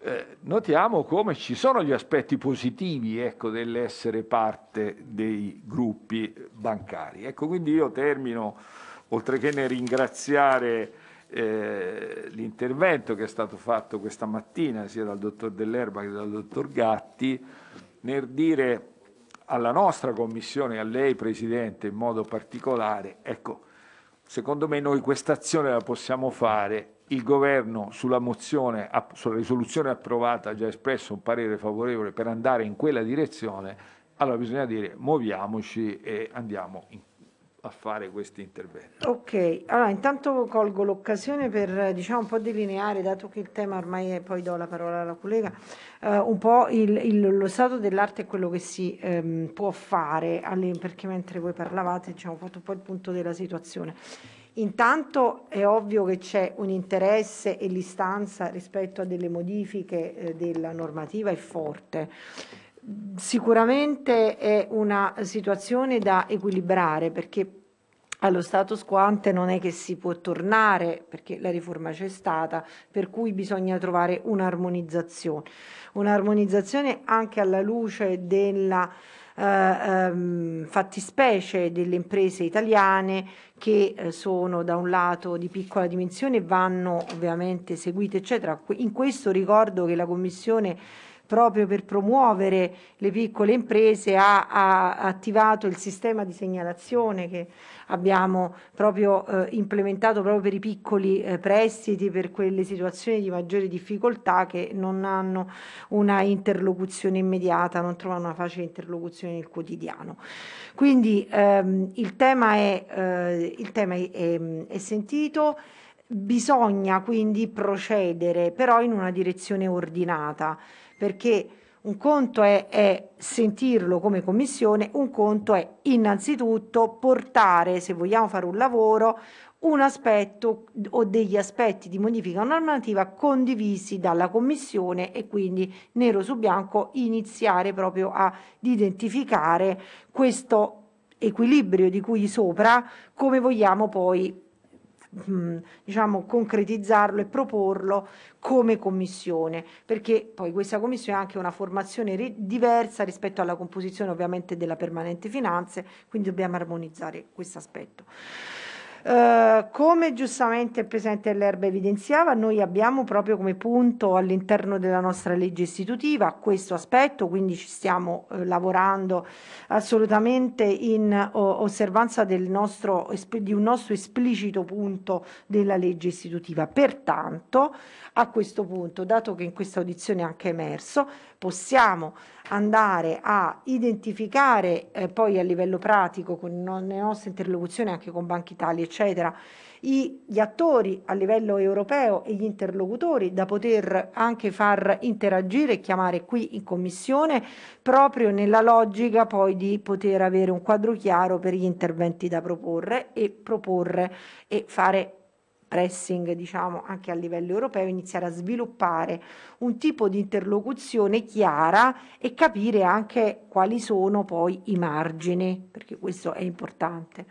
eh, notiamo come ci sono gli aspetti positivi ecco, dell'essere parte dei gruppi bancari. Ecco, quindi io termino, oltre che nel ringraziare eh, l'intervento che è stato fatto questa mattina sia dal dottor Dell'Erba che dal dottor Gatti, nel dire alla nostra commissione, a lei Presidente in modo particolare, ecco, secondo me noi questa azione la possiamo fare il governo sulla, mozione, sulla risoluzione approvata ha già espresso un parere favorevole per andare in quella direzione, allora bisogna dire muoviamoci e andiamo in a fare questi interventi. Ok, allora intanto colgo l'occasione per diciamo un po' delineare, dato che il tema ormai è, poi do la parola alla collega, eh, un po' il, il, lo stato dell'arte e quello che si ehm, può fare, perché mentre voi parlavate diciamo, ho fatto un po' il punto della situazione. Intanto è ovvio che c'è un interesse e l'istanza rispetto a delle modifiche eh, della normativa è forte. Sicuramente è una situazione da equilibrare perché allo status quo ante non è che si può tornare perché la riforma c'è stata, per cui bisogna trovare un'armonizzazione, un'armonizzazione anche alla luce della eh, ehm, fattispecie delle imprese italiane che eh, sono da un lato di piccola dimensione e vanno ovviamente seguite, eccetera. In questo ricordo che la Commissione proprio per promuovere le piccole imprese ha, ha attivato il sistema di segnalazione che abbiamo proprio eh, implementato proprio per i piccoli eh, prestiti, per quelle situazioni di maggiore difficoltà che non hanno una interlocuzione immediata, non trovano una facile interlocuzione nel quotidiano. Quindi ehm, il tema è, eh, il tema è, è, ehm, è sentito. Bisogna quindi procedere però in una direzione ordinata perché un conto è, è, sentirlo come commissione, un conto è innanzitutto portare, se vogliamo fare un lavoro, un aspetto o degli aspetti di modifica normativa condivisi dalla commissione e quindi nero su bianco iniziare proprio ad identificare questo equilibrio di cui sopra come vogliamo poi Mm, diciamo, concretizzarlo e proporlo come commissione, perché poi questa commissione ha anche una formazione diversa rispetto alla composizione ovviamente della permanente finanze, quindi dobbiamo armonizzare questo aspetto. Uh, come giustamente il Presidente dell'Erba evidenziava, noi abbiamo proprio come punto all'interno della nostra legge istitutiva questo aspetto, quindi ci stiamo uh, lavorando assolutamente in uh, osservanza del nostro, di un nostro esplicito punto della legge istitutiva. Pertanto, a questo punto, dato che in questa audizione è anche emerso, possiamo andare a identificare eh, poi a livello pratico con le nostre interlocuzioni anche con Banca Italia eccetera gli attori a livello europeo e gli interlocutori da poter anche far interagire e chiamare qui in commissione proprio nella logica poi di poter avere un quadro chiaro per gli interventi da proporre e proporre e fare pressing diciamo anche a livello europeo iniziare a sviluppare un tipo di interlocuzione chiara e capire anche quali sono poi i margini perché questo è importante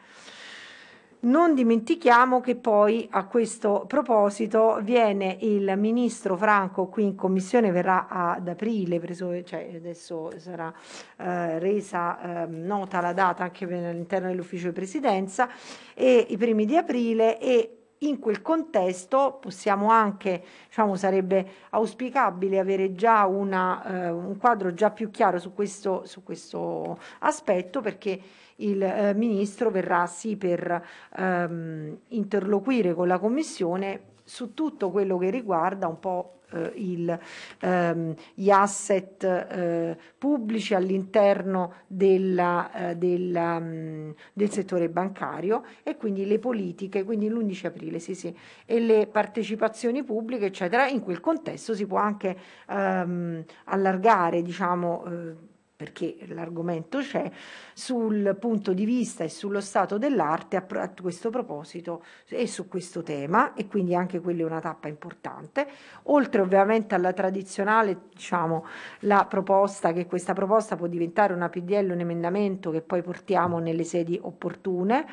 non dimentichiamo che poi a questo proposito viene il ministro Franco qui in commissione, verrà ad aprile, preso, cioè adesso sarà eh, resa eh, nota la data anche all'interno dell'ufficio di presidenza, e i primi di aprile e in quel contesto possiamo anche, diciamo, sarebbe auspicabile avere già una, eh, un quadro già più chiaro su questo, su questo aspetto perché il eh, Ministro verrà sì per ehm, interloquire con la Commissione su tutto quello che riguarda un po' eh, il, ehm, gli asset eh, pubblici all'interno della, eh, della, mh, mm, del settore bancario e quindi le politiche, quindi l'11 aprile sì, sì, e le partecipazioni pubbliche, eccetera. In quel contesto si può anche ehm, allargare, diciamo, eh, perché l'argomento c'è, sul punto di vista e sullo stato dell'arte a, questo proposito e su questo tema e quindi anche quella è una tappa importante, oltre ovviamente alla tradizionale diciamo la proposta che questa proposta può diventare una PDL, un emendamento che poi portiamo nelle sedi opportune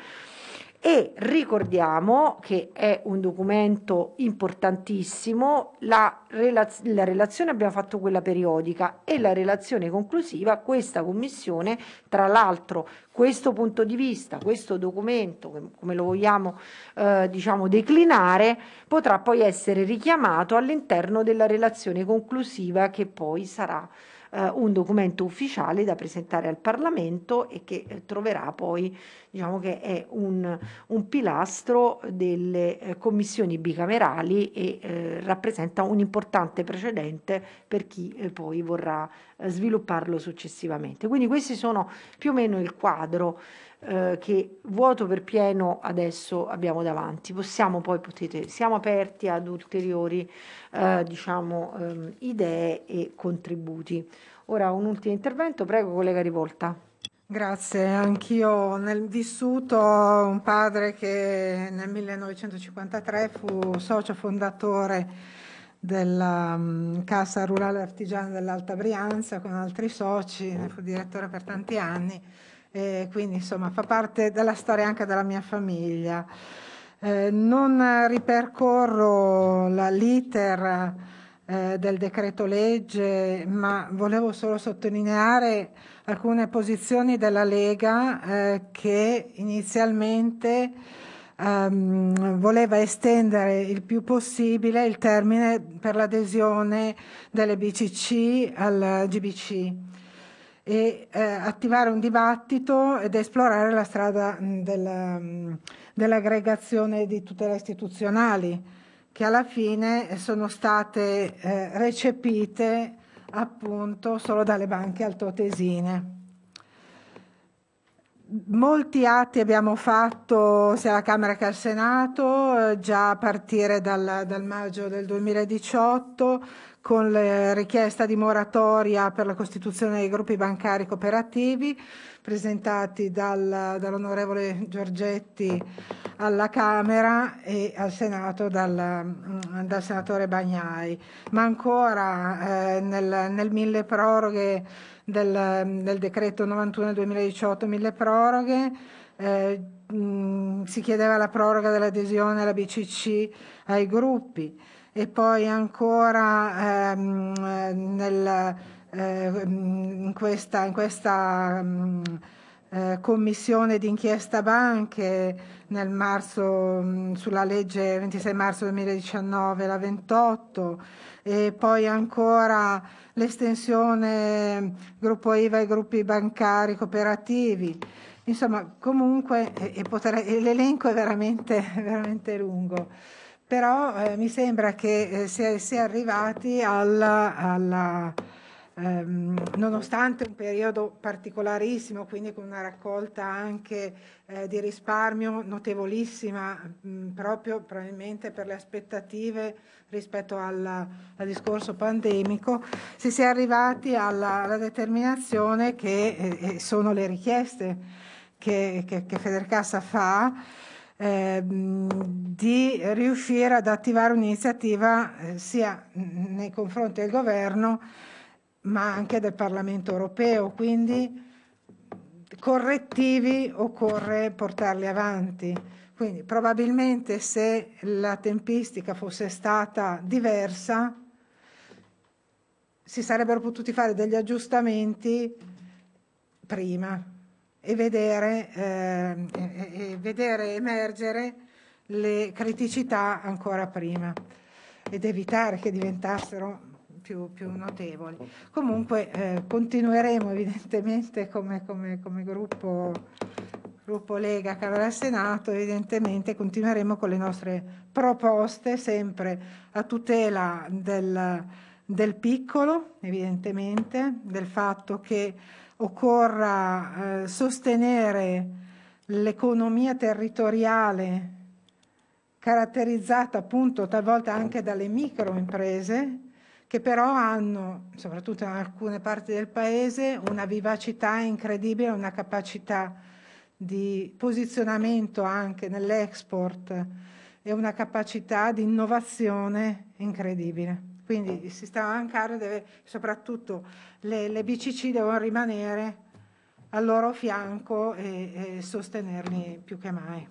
e ricordiamo che è un documento importantissimo, la, relaz- la, relazione abbiamo fatto quella periodica e la relazione conclusiva, questa commissione, tra l'altro questo punto di vista, questo documento, come lo vogliamo eh, diciamo declinare, potrà poi essere richiamato all'interno della relazione conclusiva che poi sarà eh, un documento ufficiale da presentare al Parlamento e che eh, troverà poi, diciamo che è un, un pilastro delle eh, commissioni bicamerali e eh, rappresenta un importante precedente per chi eh, poi vorrà eh, svilupparlo successivamente. Quindi questi sono più o meno il quadro eh, che vuoto per pieno adesso abbiamo davanti. Possiamo poi, potete, siamo aperti ad ulteriori eh, diciamo, ehm, idee e contributi. Ora un ultimo intervento, prego collega Rivolta. Grazie, anch'io nel vissuto un padre che nel 1953 fu socio fondatore della um, mm, Cassa Rurale Artigiana dell'Alta Brianza con altri soci, ne fu direttore per tanti anni eh, quindi insomma fa parte della storia anche della mia famiglia. Eh, non ripercorro l'iter eh, del decreto legge, ma volevo solo sottolineare alcune posizioni della Lega eh, che inizialmente ehm, voleva estendere il più possibile il termine per l'adesione delle BCC al GBC e eh, attivare un dibattito ed esplorare la strada mm, del, mm, dell'aggregazione di tutele istituzionali che alla fine sono state eh, recepite appunto solo dalle banche altotesine. Molti atti abbiamo fatto sia alla Camera che al Senato, eh, già a partire dal, dal maggio del 2018, con la richiesta di moratoria per la costituzione dei gruppi bancari cooperativi presentati dal, dall'onorevole Giorgetti alla Camera e al Senato dal, mm, dal senatore Bagnai, ma ancora eh, nel, nel mille proroghe del, del decreto 91-2018 mille proroghe eh, mh, mm, si chiedeva la proroga dell'adesione alla BCC ai gruppi e poi ancora ehm, nel, eh, in questa, in questa mm, eh, commissione d'inchiesta banche nel marzo, mm, sulla legge 26 marzo 2019, la 28, e poi ancora l'estensione mm, gruppo IVA ai gruppi bancari cooperativi. Insomma, comunque, l'elenco è veramente, veramente lungo però eh, mi sembra che eh, si, sia arrivati alla, alla ehm, nonostante un periodo particolarissimo, quindi con una raccolta anche eh, di risparmio notevolissima, mh, mm, proprio probabilmente per le aspettative rispetto al, al discorso pandemico, si sia arrivati alla, alla determinazione che eh, eh, sono le richieste che, che, che Federcassa fa Ehm, di riuscire ad attivare un'iniziativa eh, sia nei confronti del governo ma anche del Parlamento europeo, quindi correttivi occorre portarli avanti. Quindi probabilmente se la tempistica fosse stata diversa si sarebbero potuti fare degli aggiustamenti prima e vedere, eh, e vedere emergere le criticità ancora prima ed evitare che diventassero più, più notevoli. Comunque eh, continueremo evidentemente come, come, come gruppo, gruppo, Lega Camera del Senato, evidentemente continueremo con le nostre proposte sempre a tutela del, del piccolo, evidentemente, del fatto che occorra eh, sostenere l'economia territoriale caratterizzata appunto talvolta anche dalle microimprese che però hanno, soprattutto in alcune parti del paese, una vivacità incredibile, una capacità di posizionamento anche nell'export e una capacità di innovazione incredibile. Quindi il sistema bancario deve, soprattutto le, le BCC devono rimanere al loro fianco e, e sostenerli più che mai.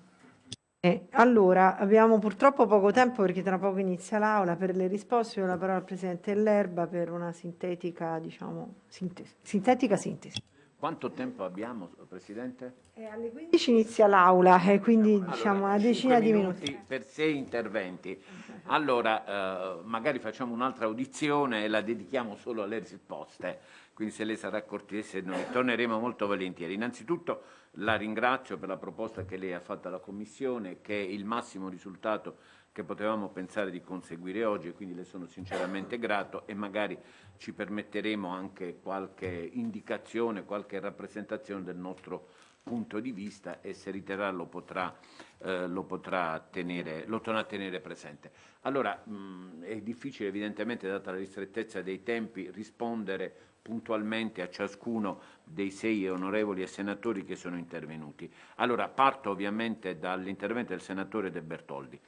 Eh, allora, abbiamo purtroppo poco tempo perché tra poco inizia l'aula. Per le risposte do la parola al Presidente Lerba per una sintetica, diciamo, sintesi, sintetica sintesi. Quanto tempo abbiamo, Presidente? Eh, alle 15 inizia l'aula, eh, quindi allora, diciamo una decina di minuti. minuti. Per sei interventi. Allora, eh, magari facciamo un'altra audizione e la dedichiamo solo alle risposte, quindi se lei sarà cortese noi torneremo molto volentieri. Innanzitutto la ringrazio per la proposta che lei ha fatto alla Commissione, che il massimo risultato che potevamo pensare di conseguire oggi e quindi le sono sinceramente grato e magari ci permetteremo anche qualche indicazione, qualche rappresentazione del nostro punto di vista e se riterrà lo potrà, eh, lo potrà tenere, lo tenere, presente. Allora mh, è difficile evidentemente, data la ristrettezza dei tempi, rispondere puntualmente a ciascuno dei sei onorevoli e senatori che sono intervenuti. Allora parto ovviamente dall'intervento del senatore De Bertoldi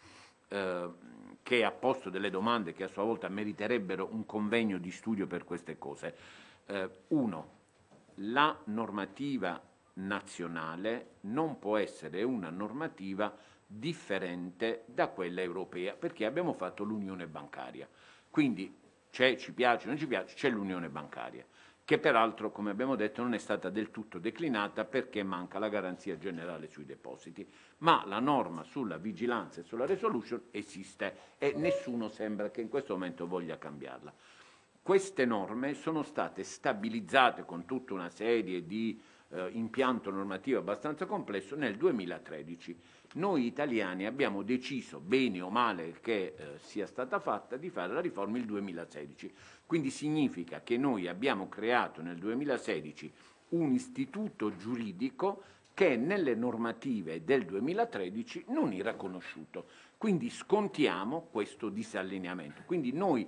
che ha posto delle domande che a sua volta meriterebbero un convegno di studio per queste cose. Eh, uno, la normativa nazionale non può essere una normativa differente da quella europea, perché abbiamo fatto l'unione bancaria. Quindi c'è, ci piace, non ci piace, c'è l'unione bancaria che peraltro, come abbiamo detto, non è stata del tutto declinata perché manca la garanzia generale sui depositi, ma la norma sulla vigilanza e sulla resolution esiste e nessuno sembra che in questo momento voglia cambiarla. Queste norme sono state stabilizzate con tutta una serie di eh, impianto normativo abbastanza complesso nel 2013 noi italiani abbiamo deciso, bene o male che eh, sia stata fatta, di fare la riforma il 2016. Quindi significa che noi abbiamo creato nel 2016 un istituto giuridico che nelle normative del 2013 non era conosciuto. Quindi scontiamo questo disallineamento. Quindi noi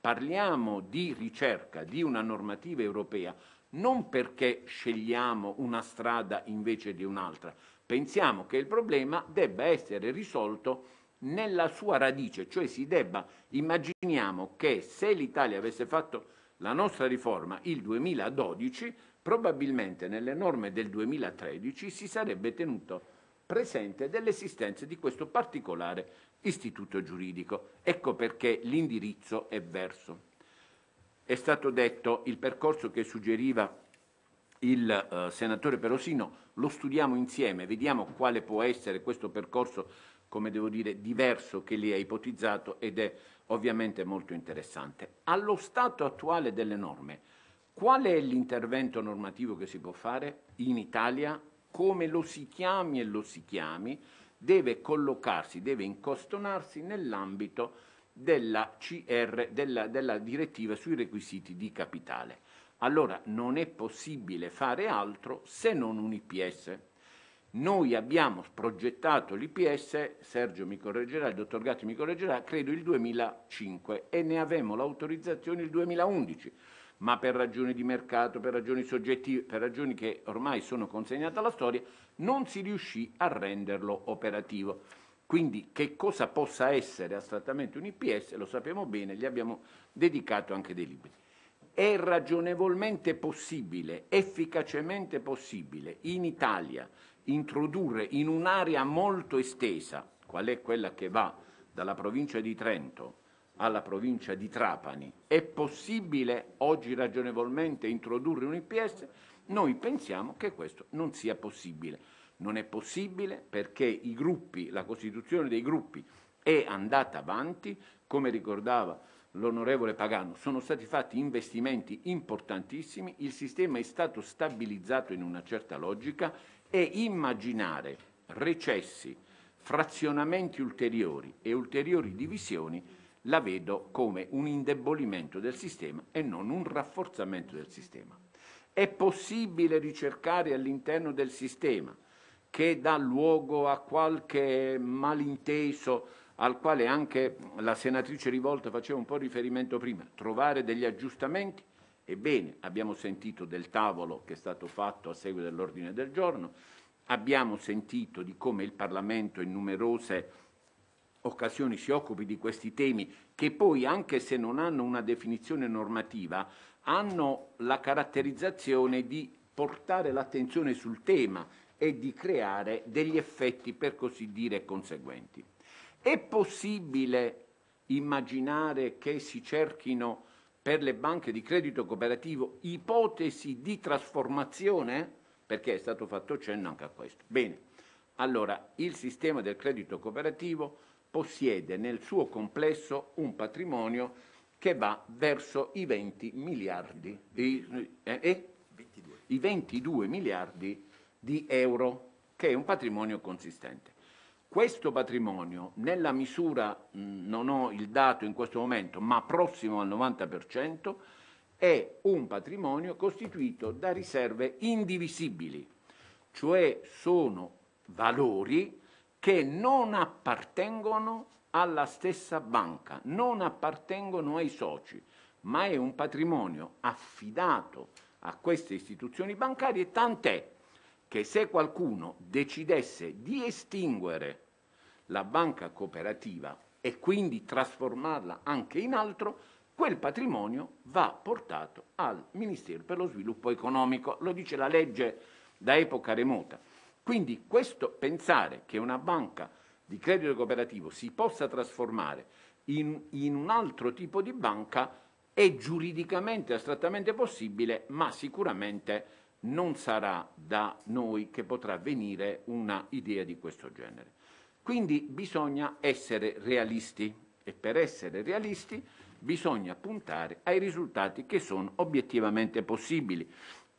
parliamo di ricerca di una normativa europea non perché scegliamo una strada invece di un'altra, Pensiamo che il problema debba essere risolto nella sua radice, cioè si debba, immaginiamo che se l'Italia avesse fatto la nostra riforma il 2012, probabilmente nelle norme del 2013 si sarebbe tenuto presente dell'esistenza di questo particolare istituto giuridico. Ecco perché l'indirizzo è verso. È stato detto il percorso che suggeriva il eh, senatore Perosino, lo studiamo insieme, vediamo quale può essere questo percorso, come devo dire, diverso che lei ha ipotizzato ed è ovviamente molto interessante. Allo stato attuale delle norme, qual è l'intervento normativo che si può fare in Italia? Come lo si chiami e lo si chiami, deve collocarsi, deve incostonarsi nell'ambito della, della, della direttiva sui requisiti di capitale allora non è possibile fare altro se non un IPS. Noi abbiamo progettato l'IPS, Sergio mi correggerà, il dottor Gatti mi correggerà, credo il 2005 e ne avevamo l'autorizzazione il 2011, ma per ragioni di mercato, per ragioni soggettive, per ragioni che ormai sono consegnate alla storia, non si riuscì a renderlo operativo. Quindi che cosa possa essere astrattamente un IPS lo sappiamo bene, gli abbiamo dedicato anche dei libri è ragionevolmente possibile, efficacemente possibile, in Italia introdurre in un'area molto estesa, qual è quella che va dalla provincia di Trento alla provincia di Trapani, è possibile oggi ragionevolmente introdurre un IPS? Noi pensiamo che questo non sia possibile. Non è possibile perché i gruppi, la costituzione dei gruppi è andata avanti, come ricordava l'onorevole Pagano, sono stati fatti investimenti importantissimi, il sistema è stato stabilizzato in una certa logica e immaginare recessi, frazionamenti ulteriori e ulteriori divisioni la vedo come un indebolimento del sistema e non un rafforzamento del sistema. È possibile ricercare all'interno del sistema che dà luogo a qualche malinteso al quale anche la senatrice Rivolta faceva un po' riferimento prima, trovare degli aggiustamenti. Ebbene, abbiamo sentito del tavolo che è stato fatto a seguito dell'ordine del giorno, abbiamo sentito di come il Parlamento in numerose occasioni si occupi di questi temi che poi, anche se non hanno una definizione normativa, hanno la caratterizzazione di portare l'attenzione sul tema e di creare degli effetti, per così dire, conseguenti. È possibile immaginare che si cerchino per le banche di credito cooperativo ipotesi di trasformazione? Perché è stato fatto cenno anche a questo. Bene, allora il sistema del credito cooperativo possiede nel suo complesso un patrimonio che va verso i 20 miliardi, eh, eh? i, eh, 22. i 22 miliardi di euro, che è un patrimonio consistente. Questo patrimonio, nella misura, non ho il dato in questo momento, ma prossimo al 90%, è un patrimonio costituito da riserve indivisibili, cioè sono valori che non appartengono alla stessa banca, non appartengono ai soci, ma è un patrimonio affidato a queste istituzioni bancarie, tant'è che se qualcuno decidesse di estinguere la banca cooperativa e quindi trasformarla anche in altro, quel patrimonio va portato al Ministero per lo Sviluppo Economico, lo dice la legge da epoca remota. Quindi questo pensare che una banca di credito cooperativo si possa trasformare in, in un altro tipo di banca è giuridicamente, astrattamente possibile, ma sicuramente non sarà da noi che potrà venire una idea di questo genere. Quindi bisogna essere realisti e per essere realisti bisogna puntare ai risultati che sono obiettivamente possibili.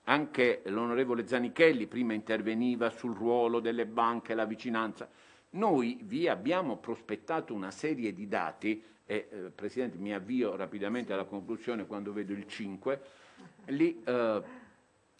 Anche l'onorevole Zanichelli prima interveniva sul ruolo delle banche e la vicinanza. Noi vi abbiamo prospettato una serie di dati e eh, Presidente mi avvio rapidamente alla conclusione quando vedo il 5, lì eh,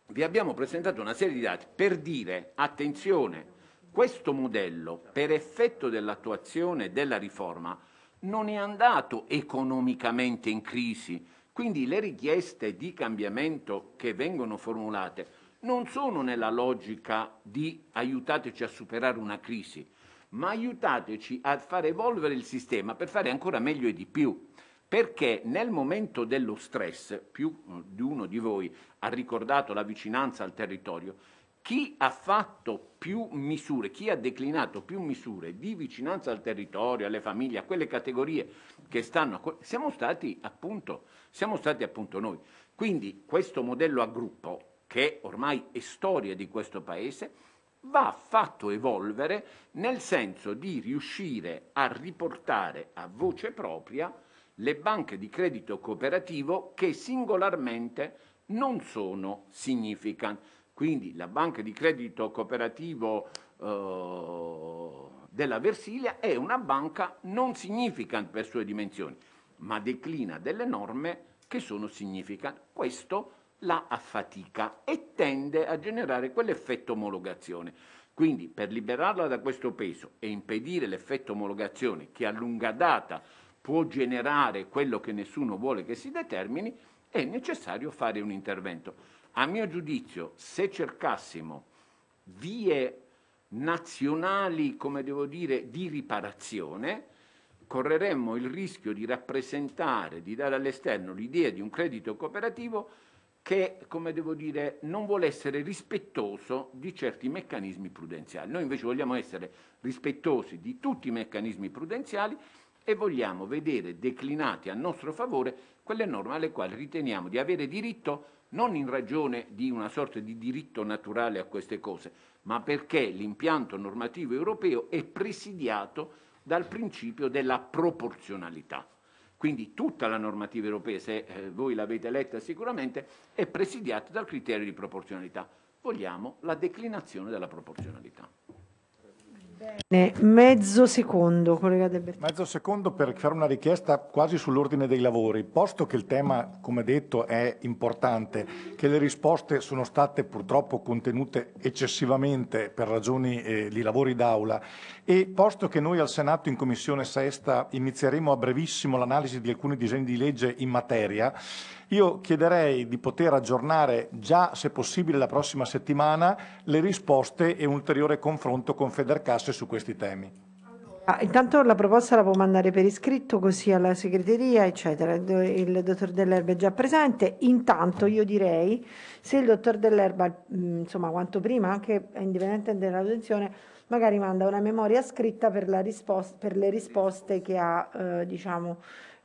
vi abbiamo presentato una serie di dati per dire, attenzione, questo modello, per effetto dell'attuazione della riforma, non è andato economicamente in crisi, quindi le richieste di cambiamento che vengono formulate non sono nella logica di aiutateci a superare una crisi, ma aiutateci a far evolvere il sistema per fare ancora meglio e di più. Perché nel momento dello stress, più mm, di uno di voi ha ricordato la vicinanza al territorio, chi ha fatto più misure, chi ha declinato più misure di vicinanza al territorio, alle famiglie, a quelle categorie che stanno, siamo stati appunto, siamo stati appunto noi. Quindi questo modello a gruppo, che ormai è storia di questo Paese, va fatto evolvere nel senso di riuscire a riportare a voce propria le banche di credito cooperativo che singolarmente non sono significant. Quindi la banca di credito cooperativo eh, della Versilia è una banca non significant per sue dimensioni, ma declina delle norme che sono significant. Questo la affatica e tende a generare quell'effetto omologazione. Quindi per liberarla da questo peso e impedire l'effetto omologazione che a lunga data può generare quello che nessuno vuole che si determini, è necessario fare un intervento. A mio giudizio, se cercassimo vie nazionali, come devo dire, di riparazione, correremmo il rischio di rappresentare, di dare all'esterno l'idea di un credito cooperativo che, come devo dire, non vuole essere rispettoso di certi meccanismi prudenziali. Noi invece vogliamo essere rispettosi di tutti i meccanismi prudenziali e vogliamo vedere declinate a nostro favore quelle norme alle quali riteniamo di avere diritto non in ragione di una sorta di diritto naturale a queste cose, ma perché l'impianto normativo europeo è presidiato dal principio della proporzionalità. Quindi tutta la normativa europea, se eh, voi l'avete letta sicuramente, è presidiata dal criterio di proporzionalità. Vogliamo la declinazione della proporzionalità. Bene, mezzo secondo, collega De Bertini. Mezzo secondo per fare una richiesta quasi sull'ordine dei lavori, posto che il tema, come detto, è importante, che le risposte sono state purtroppo contenute eccessivamente per ragioni eh, di lavori d'aula e posto che noi al Senato in Commissione Sesta inizieremo a brevissimo l'analisi di alcuni disegni di legge in materia, io chiederei di poter aggiornare già, se possibile, la prossima settimana le risposte e un ulteriore confronto con Federcasse su questi temi. Ah, intanto la proposta la può mandare per iscritto così alla segreteria, eccetera. Il dottor Dell'Erba è già presente. Intanto io direi, se il dottor Dell'Erba, mm, insomma, quanto prima, anche indipendente dall'audizione, magari manda una memoria scritta per, risposta, per le risposte che ha, eh, diciamo,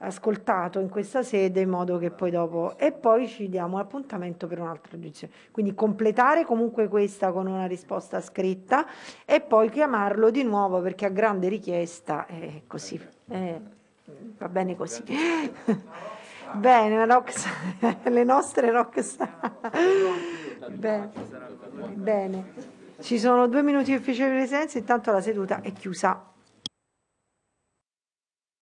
ascoltato in questa sede in modo che poi dopo e poi ci diamo appuntamento per un'altra audizione. Quindi completare comunque questa con una risposta scritta e poi chiamarlo di nuovo perché a grande richiesta eh, è così. È, eh, va bene così. bene, le nostre rockstar. bene. bene. Ci sono due minuti di ufficio di presenza, intanto la seduta è chiusa.